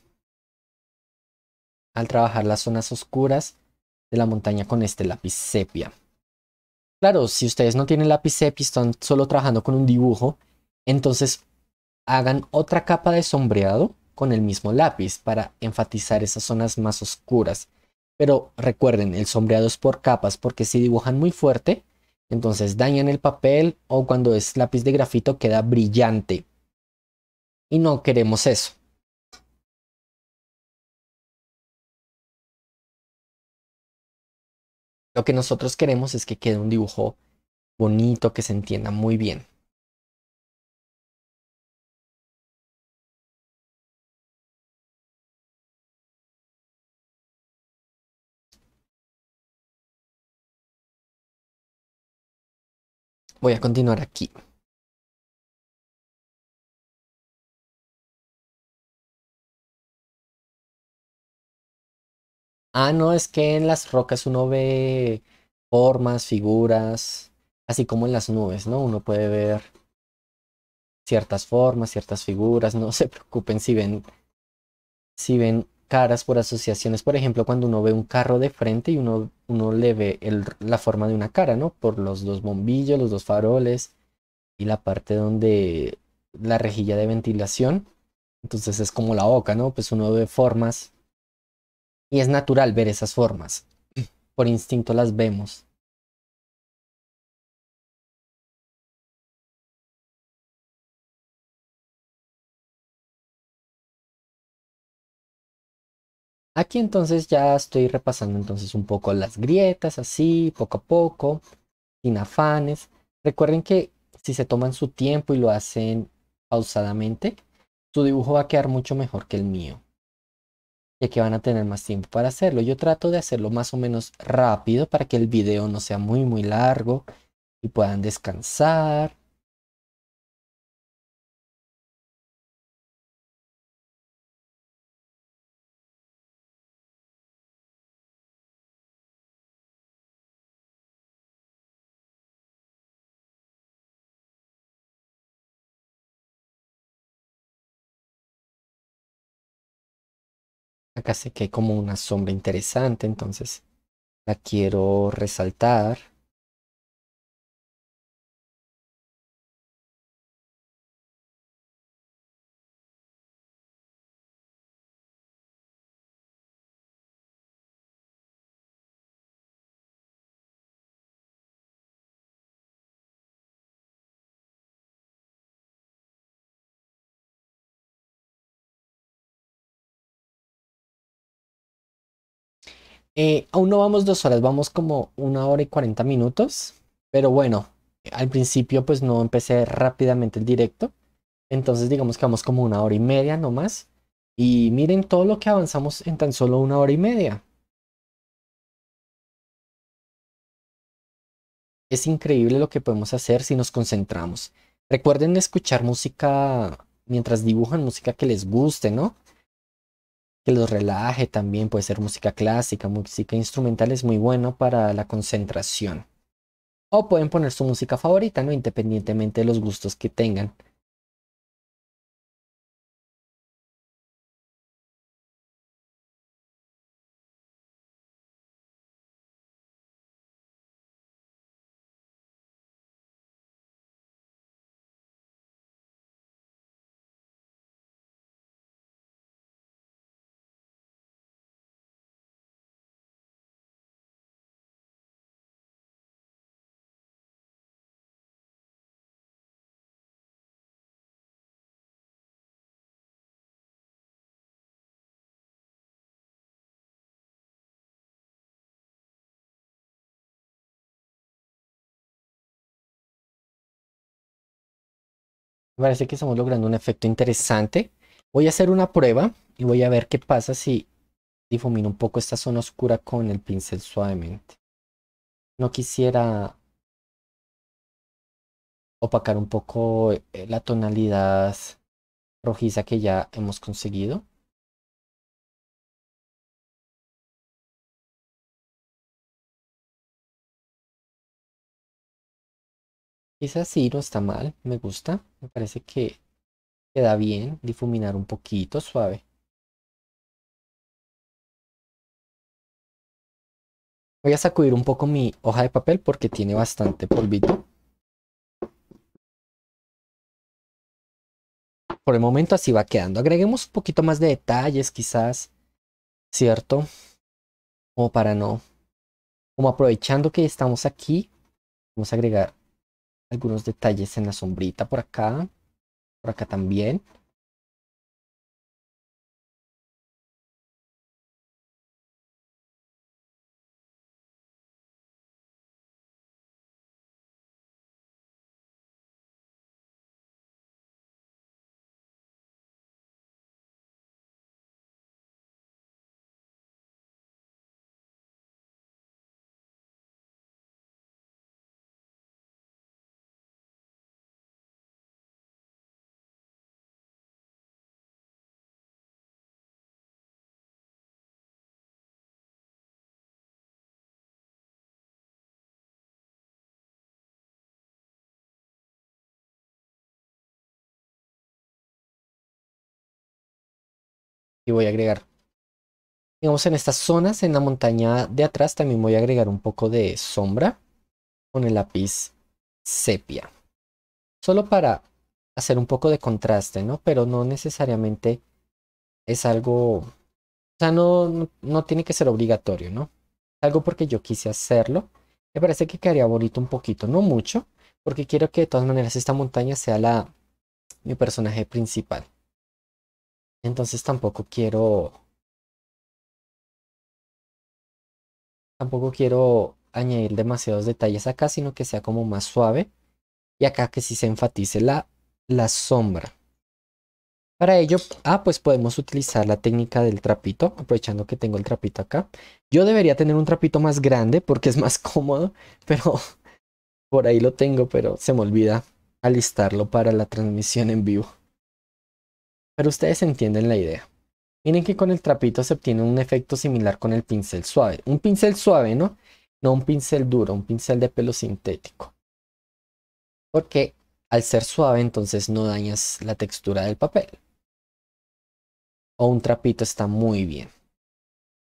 Al trabajar las zonas oscuras de la montaña con este lápiz sepia. Claro, si ustedes no tienen lápiz sepia y están solo trabajando con un dibujo, entonces hagan otra capa de sombreado con el mismo lápiz para enfatizar esas zonas más oscuras. Pero recuerden, el sombreado es por capas porque si dibujan muy fuerte, entonces dañan el papel o cuando es lápiz de grafito queda brillante. Y no queremos eso. Lo que nosotros queremos es que quede un dibujo bonito, que se entienda muy bien. Voy a continuar aquí. Ah, no, es que en las rocas uno ve formas, figuras, así como en las nubes, ¿no? Uno puede ver ciertas formas, ciertas figuras, no <laughs> se preocupen si ven si ven caras por asociaciones, por ejemplo, cuando uno ve un carro de frente y uno, uno le ve la forma de una cara, ¿no? Por los dos bombillos, los dos faroles y la parte donde la rejilla de ventilación. Entonces es como la boca, ¿no? Pues uno ve formas y es natural ver esas formas. Por instinto las vemos. Aquí entonces ya estoy repasando entonces un poco las grietas, así, poco a poco, sin afanes. Recuerden que si se toman su tiempo y lo hacen pausadamente, su dibujo va a quedar mucho mejor que el mío, ya que van a tener más tiempo para hacerlo. Yo trato de hacerlo más o menos rápido para que el video no sea muy muy largo y puedan descansar acá sé que hay como una sombra interesante, entonces la quiero resaltar. Eh, aún no vamos dos horas, vamos como una hora y cuarenta minutos. Pero bueno, al principio pues no empecé rápidamente el directo. Entonces digamos que vamos como una hora y media nomás. Y miren todo lo que avanzamos en tan solo una hora y media. Es increíble lo que podemos hacer si nos concentramos. Recuerden escuchar música mientras dibujan, música que les guste, ¿no? que los relaje también, puede ser música clásica, música instrumental es muy bueno para la concentración. O pueden poner su música favorita, ¿no? Independientemente de los gustos que tengan. Me parece que estamos logrando un efecto interesante. Voy a hacer una prueba y voy a ver qué pasa si difumino un poco esta zona oscura con el pincel suavemente. No quisiera opacar un poco eh, la tonalidad rojiza que ya hemos conseguido. Quizás sí, no está mal, me gusta, me parece que queda bien difuminar un poquito suave. Voy a sacudir un poco mi hoja de papel porque tiene bastante polvito. Por el momento así va quedando. Agreguemos un poquito más de detalles quizás, ¿cierto? Como para no... Como aprovechando que estamos aquí, vamos a agregar algunos detalles en la sombrita por acá, por acá también. y voy a agregar, digamos en estas zonas, en la montaña de atrás también voy a agregar un poco de sombra con el lápiz sepia. Solo para hacer un poco de contraste, ¿no? Pero no necesariamente es algo, o sea, no, no, tiene que ser obligatorio, ¿no? Algo porque yo quise hacerlo. Me parece que quedaría bonito un poquito, no mucho, porque quiero que de todas maneras esta montaña sea la, mi personaje principal. Entonces tampoco quiero... Tampoco quiero añadir demasiados detalles acá, sino que sea como más suave. Y acá que sí se enfatice la, la sombra. Para ello, ah, pues podemos utilizar la técnica del trapito, aprovechando que tengo el trapito acá. Yo debería tener un trapito más grande porque es más <laughs> cómodo, pero por ahí lo tengo, pero se me olvida alistarlo para la transmisión en vivo. Pero ustedes entienden la idea. Miren que con el trapito se obtiene un efecto similar con el pincel suave. Un pincel suave, ¿no? No un pincel duro, un pincel de pelo sintético. Porque al ser suave entonces no dañas la textura del papel. O un trapito está muy bien.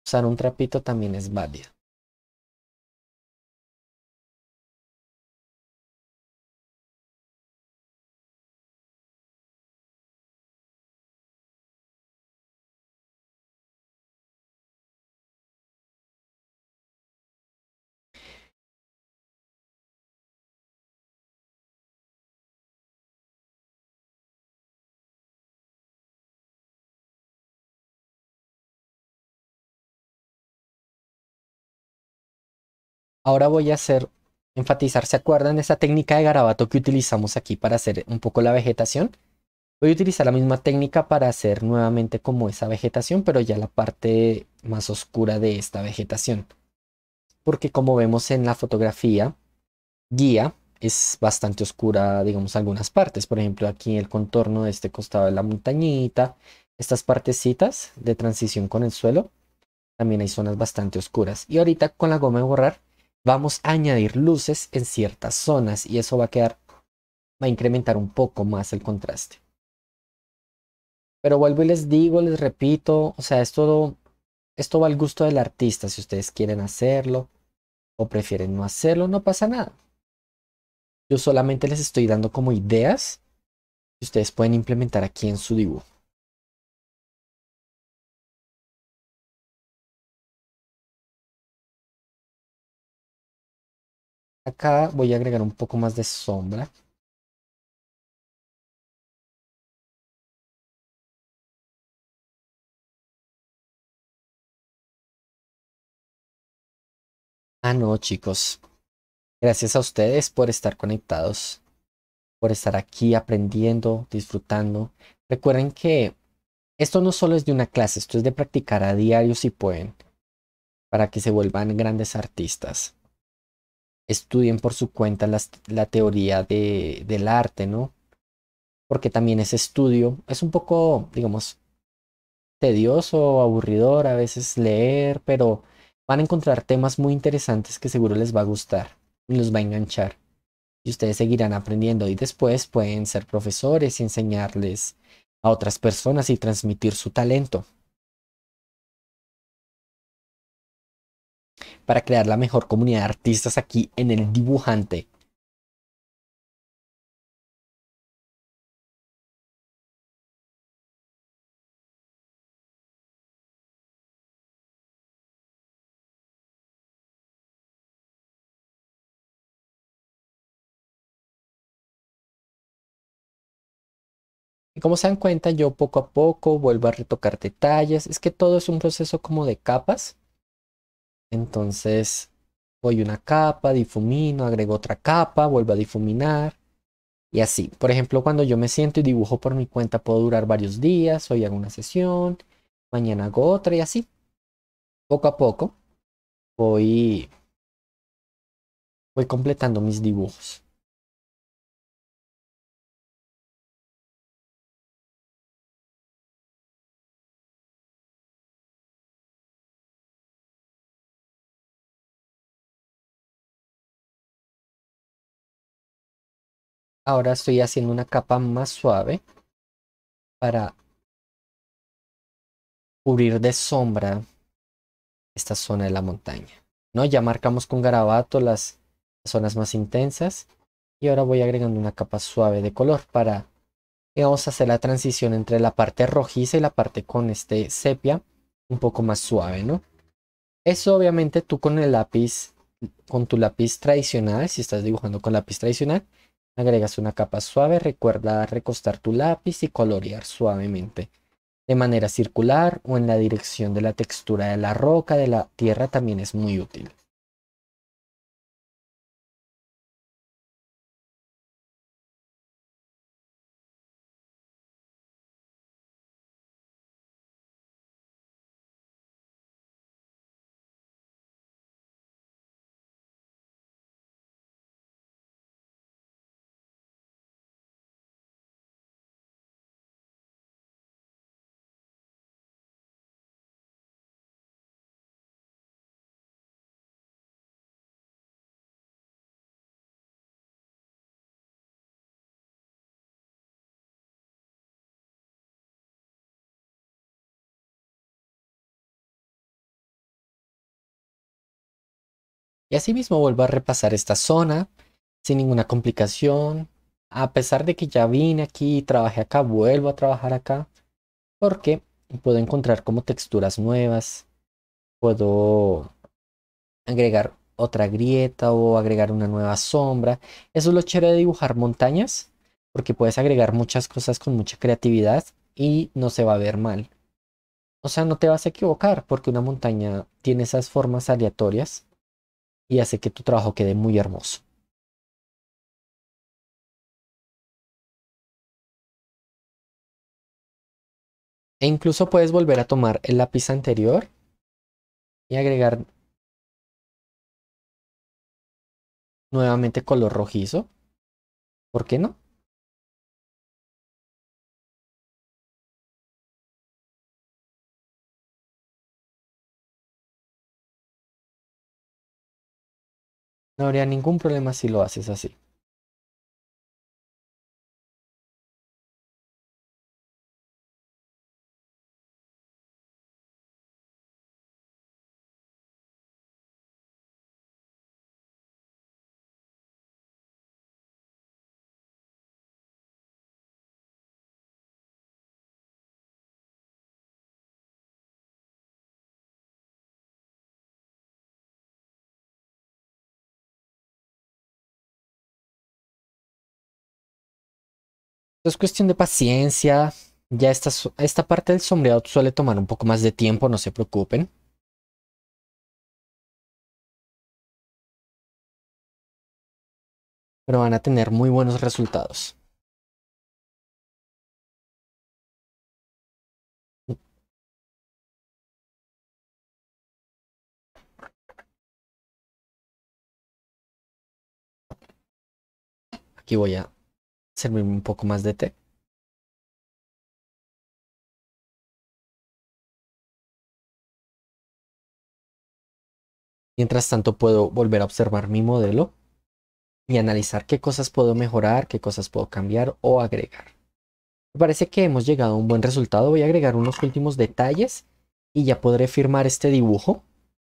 Usar un trapito también es válido. Ahora voy a hacer enfatizar, ¿se acuerdan esa técnica de garabato que utilizamos aquí para hacer un poco la vegetación? Voy a utilizar la misma técnica para hacer nuevamente como esa vegetación, pero ya la parte más oscura de esta vegetación. Porque como vemos en la fotografía guía, es bastante oscura, digamos, algunas partes. Por ejemplo, aquí el contorno de este costado de la montañita, estas partecitas de transición con el suelo, también hay zonas bastante oscuras. Y ahorita con la goma de borrar vamos a añadir luces en ciertas zonas y eso va a quedar, va a incrementar un poco más el contraste. Pero vuelvo y les digo, les repito, o sea, esto, esto va al gusto del artista. Si ustedes quieren hacerlo o prefieren no hacerlo, no pasa nada. Yo solamente les estoy dando como ideas que ustedes pueden implementar aquí en su dibujo. Acá voy a agregar un poco más de sombra. Ah, no, chicos. Gracias a ustedes por estar conectados, por estar aquí aprendiendo, disfrutando. Recuerden que esto no solo es de una clase, esto es de practicar a diario si pueden, para que se vuelvan grandes artistas estudien por su cuenta la teoría de, del arte, ¿no? Porque también ese estudio es un poco, digamos, tedioso, aburridor a veces leer, pero van a encontrar temas muy interesantes que seguro les va a gustar y los va a enganchar. Y ustedes seguirán aprendiendo y después pueden ser profesores y enseñarles a otras personas y transmitir su talento. para crear la mejor comunidad de artistas aquí en el dibujante. Y como se dan cuenta, yo poco a poco vuelvo a retocar detalles. Es que todo es un proceso como de capas entonces voy una capa, difumino, agrego otra capa, vuelvo a difuminar y así. Por ejemplo, cuando yo me siento y dibujo por mi cuenta puedo durar varios días, hoy hago una sesión, mañana hago otra y así. Poco a poco voy voy completando mis dibujos. Ahora estoy haciendo una capa más suave para cubrir de sombra esta zona de la montaña. ¿no? Ya marcamos con garabato las zonas más intensas y ahora voy agregando una capa suave de color para que vamos a hacer la transición entre la parte rojiza y la parte con este sepia un poco más suave, ¿no? Eso obviamente tú con el lápiz, con tu lápiz tradicional, si estás dibujando con lápiz tradicional, Agregas una capa suave, recuerda recostar tu lápiz y colorear suavemente. De manera circular o en la dirección de la textura de la roca de la tierra también es muy útil. Y así mismo vuelvo a repasar esta zona sin ninguna complicación. A pesar de que ya vine aquí y trabajé acá, vuelvo a trabajar acá. Porque puedo encontrar como texturas nuevas. Puedo agregar otra grieta o agregar una nueva sombra. Eso es lo chévere de dibujar montañas. Porque puedes agregar muchas cosas con mucha creatividad y no se va a ver mal. O sea, no te vas a equivocar porque una montaña tiene esas formas aleatorias y hace que tu trabajo quede muy hermoso. E incluso puedes volver a tomar el lápiz anterior y agregar nuevamente color rojizo. ¿Por qué no? No habría ningún problema si lo haces así. Es cuestión de paciencia. Ya esta, esta parte del sombreado suele tomar un poco más de tiempo, no se preocupen. Pero van a tener muy buenos resultados. Aquí voy a servirme un poco más de té. Mientras tanto puedo volver a observar mi modelo y analizar qué cosas puedo mejorar, qué cosas puedo cambiar o agregar. Me parece que hemos llegado a un buen resultado. Voy a agregar unos últimos detalles y ya podré firmar este dibujo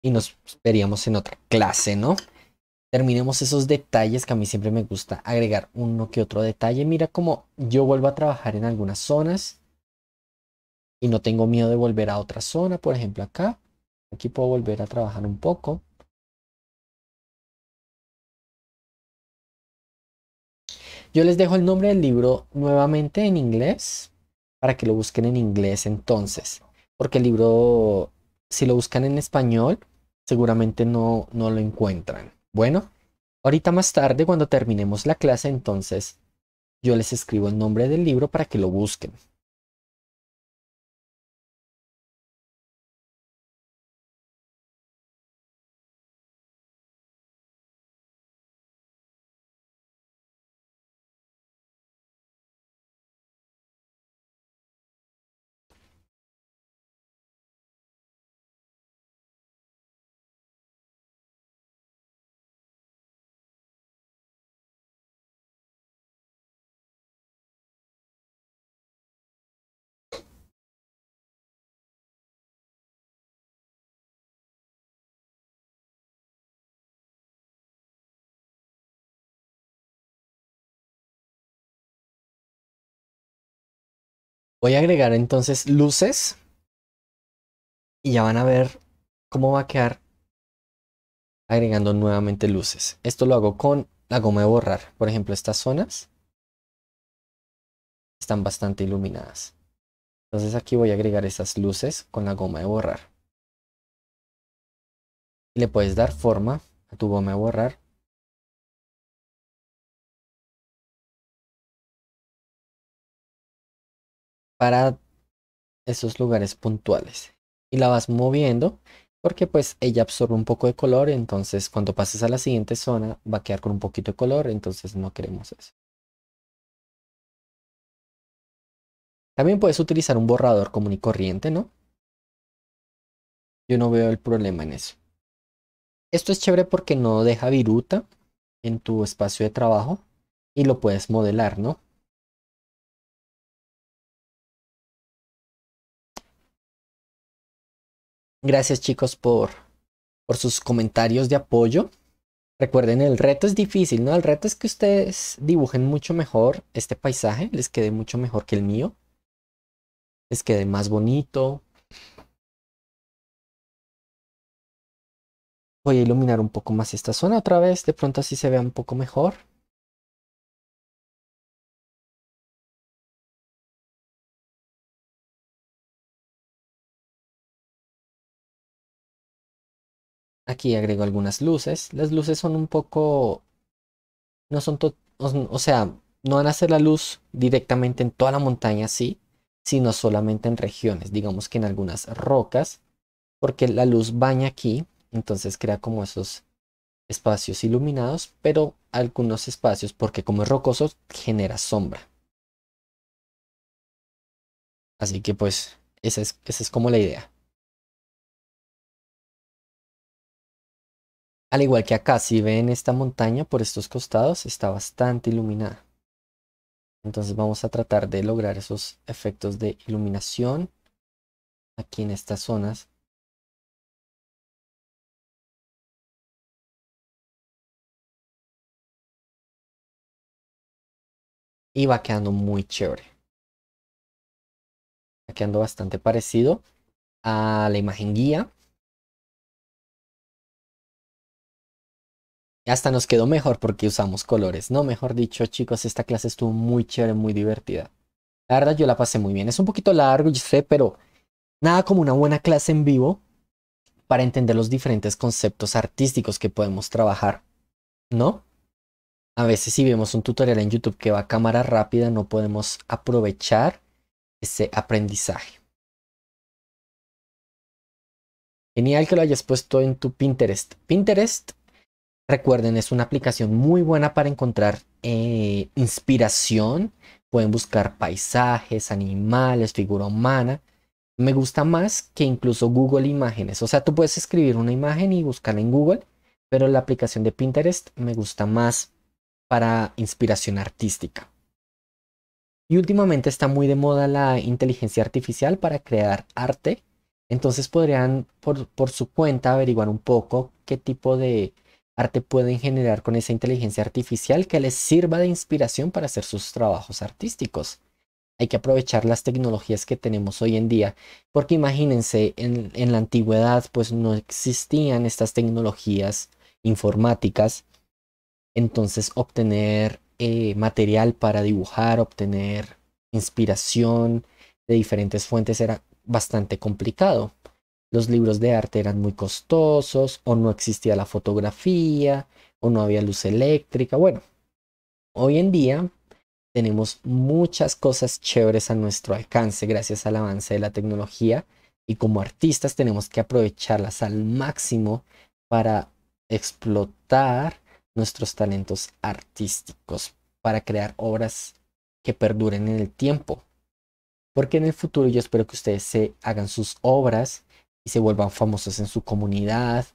y nos veríamos en otra clase, ¿no? terminemos esos detalles que a mí siempre me gusta agregar uno que otro detalle. Mira cómo yo vuelvo a trabajar en algunas zonas y no tengo miedo de volver a otra zona. Por ejemplo, acá. Aquí puedo volver a trabajar un poco. Yo les dejo el nombre del libro nuevamente en inglés para que lo busquen en inglés entonces. Porque el libro, si lo buscan en español, seguramente no, no lo encuentran. Bueno, ahorita más tarde, cuando terminemos la clase, entonces, yo les escribo el nombre del libro para que lo busquen. Voy a agregar entonces luces y ya van a ver cómo va a quedar agregando nuevamente luces. Esto lo hago con la goma de borrar. Por ejemplo, estas zonas están bastante iluminadas. Entonces aquí voy a agregar esas luces con la goma de borrar. Le puedes dar forma a tu goma de borrar para esos lugares puntuales. Y la vas moviendo porque pues ella absorbe un poco de color, entonces cuando pases a la siguiente zona va a quedar con un poquito de color, entonces no queremos eso. También puedes utilizar un borrador común y corriente, ¿no? Yo no veo el problema en eso. Esto es chévere porque no deja viruta en tu espacio de trabajo y lo puedes modelar, ¿no? Gracias chicos por, por sus comentarios de apoyo. Recuerden, el reto es difícil, ¿no? El reto es que ustedes dibujen mucho mejor este paisaje, les quede mucho mejor que el mío. Les quede más bonito. Voy a iluminar un poco más esta zona otra vez, de pronto así se vea un poco mejor. Aquí agrego algunas luces. Las luces son un poco... No son... O sea, no van a hacer la luz directamente en toda la montaña, sí, sino solamente en regiones, digamos que en algunas rocas, porque la luz baña aquí, entonces crea como esos espacios iluminados, pero algunos espacios, porque como es rocoso, genera sombra. Así que pues esa es, esa es como la idea. Al igual que acá, si ven esta montaña por estos costados, está bastante iluminada. Entonces vamos a tratar de lograr esos efectos de iluminación aquí en estas zonas. Y va quedando muy chévere. Va quedando bastante parecido a la imagen guía Y Hasta nos quedó mejor porque usamos colores, ¿no? Mejor dicho, chicos, esta clase estuvo muy chévere, muy divertida. La verdad, yo la pasé muy bien. Es un poquito largo, sé, pero nada como una buena clase en vivo para entender los diferentes conceptos artísticos que podemos trabajar, ¿no? A veces si vemos un tutorial en YouTube que va a cámara rápida, no podemos aprovechar ese aprendizaje. Genial que lo hayas puesto en tu Pinterest. Pinterest Recuerden, es una aplicación muy buena para encontrar eh, inspiración. Pueden buscar paisajes, animales, figura humana. Me gusta más que incluso Google Imágenes. O sea, tú puedes escribir una imagen y buscarla en Google, pero la aplicación de Pinterest me gusta más para inspiración artística. Y últimamente está muy de moda la inteligencia artificial para crear arte. Entonces podrían por, por su cuenta averiguar un poco qué tipo de arte pueden generar con esa inteligencia artificial que les sirva de inspiración para hacer sus trabajos artísticos. Hay que aprovechar las tecnologías que tenemos hoy en día, porque imagínense, en, la antigüedad pues no existían estas tecnologías informáticas, entonces obtener eh, material para dibujar, obtener inspiración de diferentes fuentes era bastante complicado los libros de arte eran muy costosos o no existía la fotografía o no había luz eléctrica. Bueno, hoy en día tenemos muchas cosas chéveres a nuestro alcance gracias al avance de la tecnología y como artistas tenemos que aprovecharlas al máximo para explotar nuestros talentos artísticos, para crear obras que perduren en el tiempo. Porque en el futuro yo espero que ustedes se hagan sus obras y se vuelvan famosos en su comunidad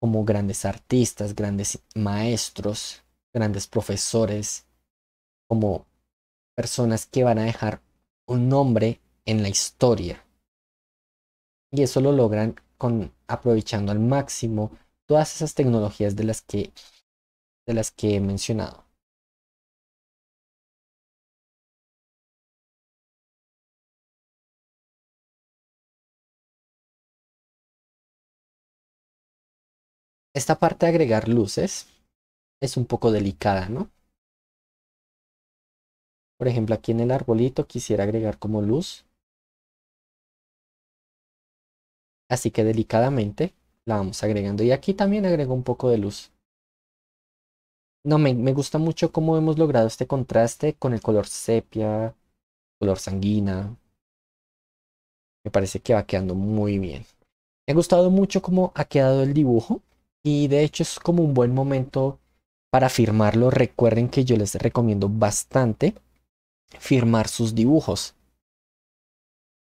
como grandes artistas, grandes maestros, grandes profesores, como personas que van a dejar un nombre en la historia. Y eso lo logran con aprovechando al máximo todas esas tecnologías de las que de las que he mencionado. esta parte de agregar luces es un poco delicada, ¿no? Por ejemplo, aquí en el arbolito quisiera agregar como luz. Así que delicadamente la vamos agregando. Y aquí también agrego un poco de luz. No, me, me gusta mucho cómo hemos logrado este contraste con el color sepia, color sanguina. Me parece que va quedando muy bien. Me ha gustado mucho cómo ha quedado el dibujo y de hecho es como un buen momento para firmarlo. Recuerden que yo les recomiendo bastante firmar sus dibujos.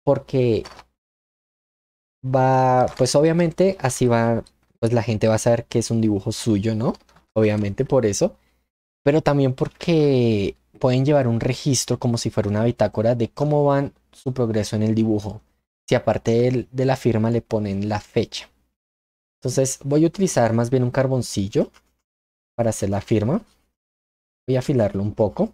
Porque va, pues obviamente así va, pues la gente va a saber que es un dibujo suyo, ¿no? Obviamente por eso. Pero también porque pueden llevar un registro como si fuera una bitácora de cómo van su progreso en el dibujo. Si aparte de la firma le ponen la fecha. Entonces voy a utilizar más bien un carboncillo para hacer la firma. Voy a afilarlo un poco.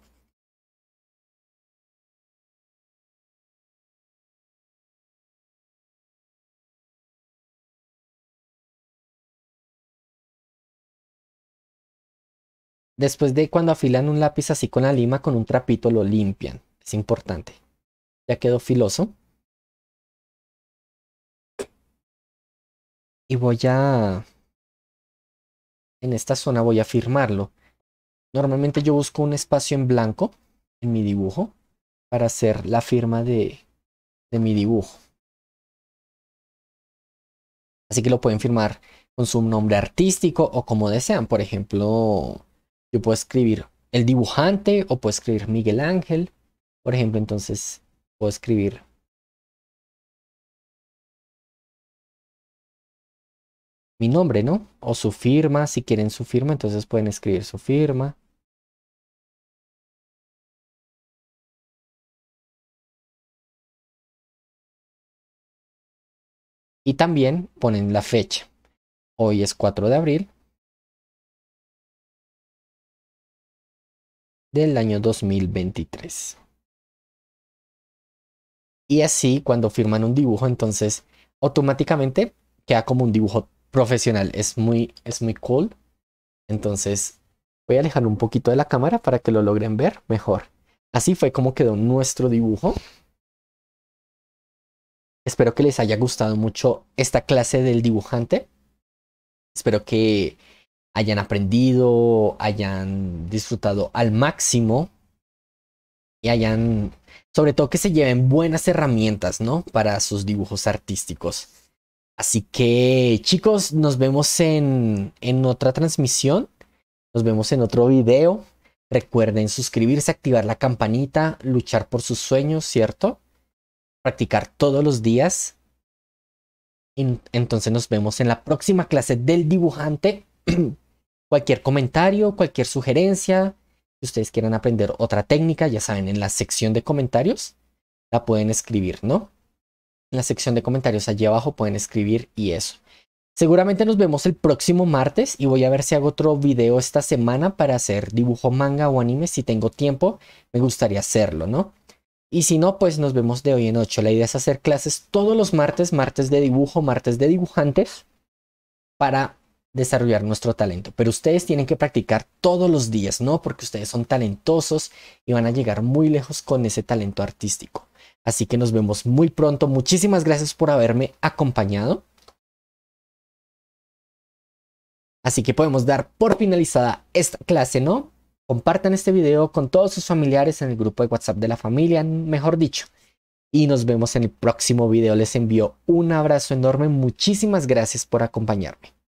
Después de cuando afilan un lápiz así con la lima, con un trapito lo limpian. Es importante. Ya quedó filoso. y voy a... En esta zona voy a firmarlo. Normalmente yo busco un espacio en blanco en mi dibujo para hacer la firma de, de mi dibujo. Así que lo pueden firmar con su nombre artístico o como desean. Por ejemplo, yo puedo escribir el dibujante o puedo escribir Miguel Ángel. Por ejemplo, entonces puedo escribir mi nombre, ¿no? O su firma, si quieren su firma, entonces pueden escribir su firma. Y también ponen la fecha. Hoy es 4 de abril del año 2023. Y así, cuando firman un dibujo, entonces automáticamente queda como un dibujo profesional, es muy, es muy cool. Entonces voy a alejar un poquito de la cámara para que lo logren ver mejor. Así fue como quedó nuestro dibujo. Espero que les haya gustado mucho esta clase del dibujante. Espero que hayan aprendido, hayan disfrutado al máximo y hayan, sobre todo que se lleven buenas herramientas, ¿no? Para sus dibujos artísticos. Así que chicos, nos vemos en, otra transmisión. Nos vemos en otro video. Recuerden suscribirse, activar la campanita, luchar por sus sueños, ¿cierto? Practicar todos los días. Entonces nos vemos en la próxima clase del dibujante. <clears throat> cualquier comentario, cualquier sugerencia, si ustedes quieren aprender otra técnica, ya saben, en la sección de comentarios la pueden escribir, ¿no? en la sección de comentarios allí abajo pueden escribir y eso. Seguramente nos vemos el próximo martes y voy a ver si hago otro video esta semana para hacer dibujo manga o anime. Si tengo tiempo, me gustaría hacerlo, ¿no? Y si no, pues nos vemos de hoy en ocho. La idea es hacer clases todos los martes, martes de dibujo, martes de dibujantes, para desarrollar nuestro talento. Pero ustedes tienen que practicar todos los días, ¿no? Porque ustedes son talentosos y van a llegar muy lejos con ese talento artístico. Así que nos vemos muy pronto. Muchísimas gracias por haberme acompañado. Así que podemos dar por finalizada esta clase, ¿no? Compartan este video con todos sus familiares en el grupo de WhatsApp de la familia, mejor dicho. Y nos vemos en el próximo video. Les envío un abrazo enorme. Muchísimas gracias por acompañarme.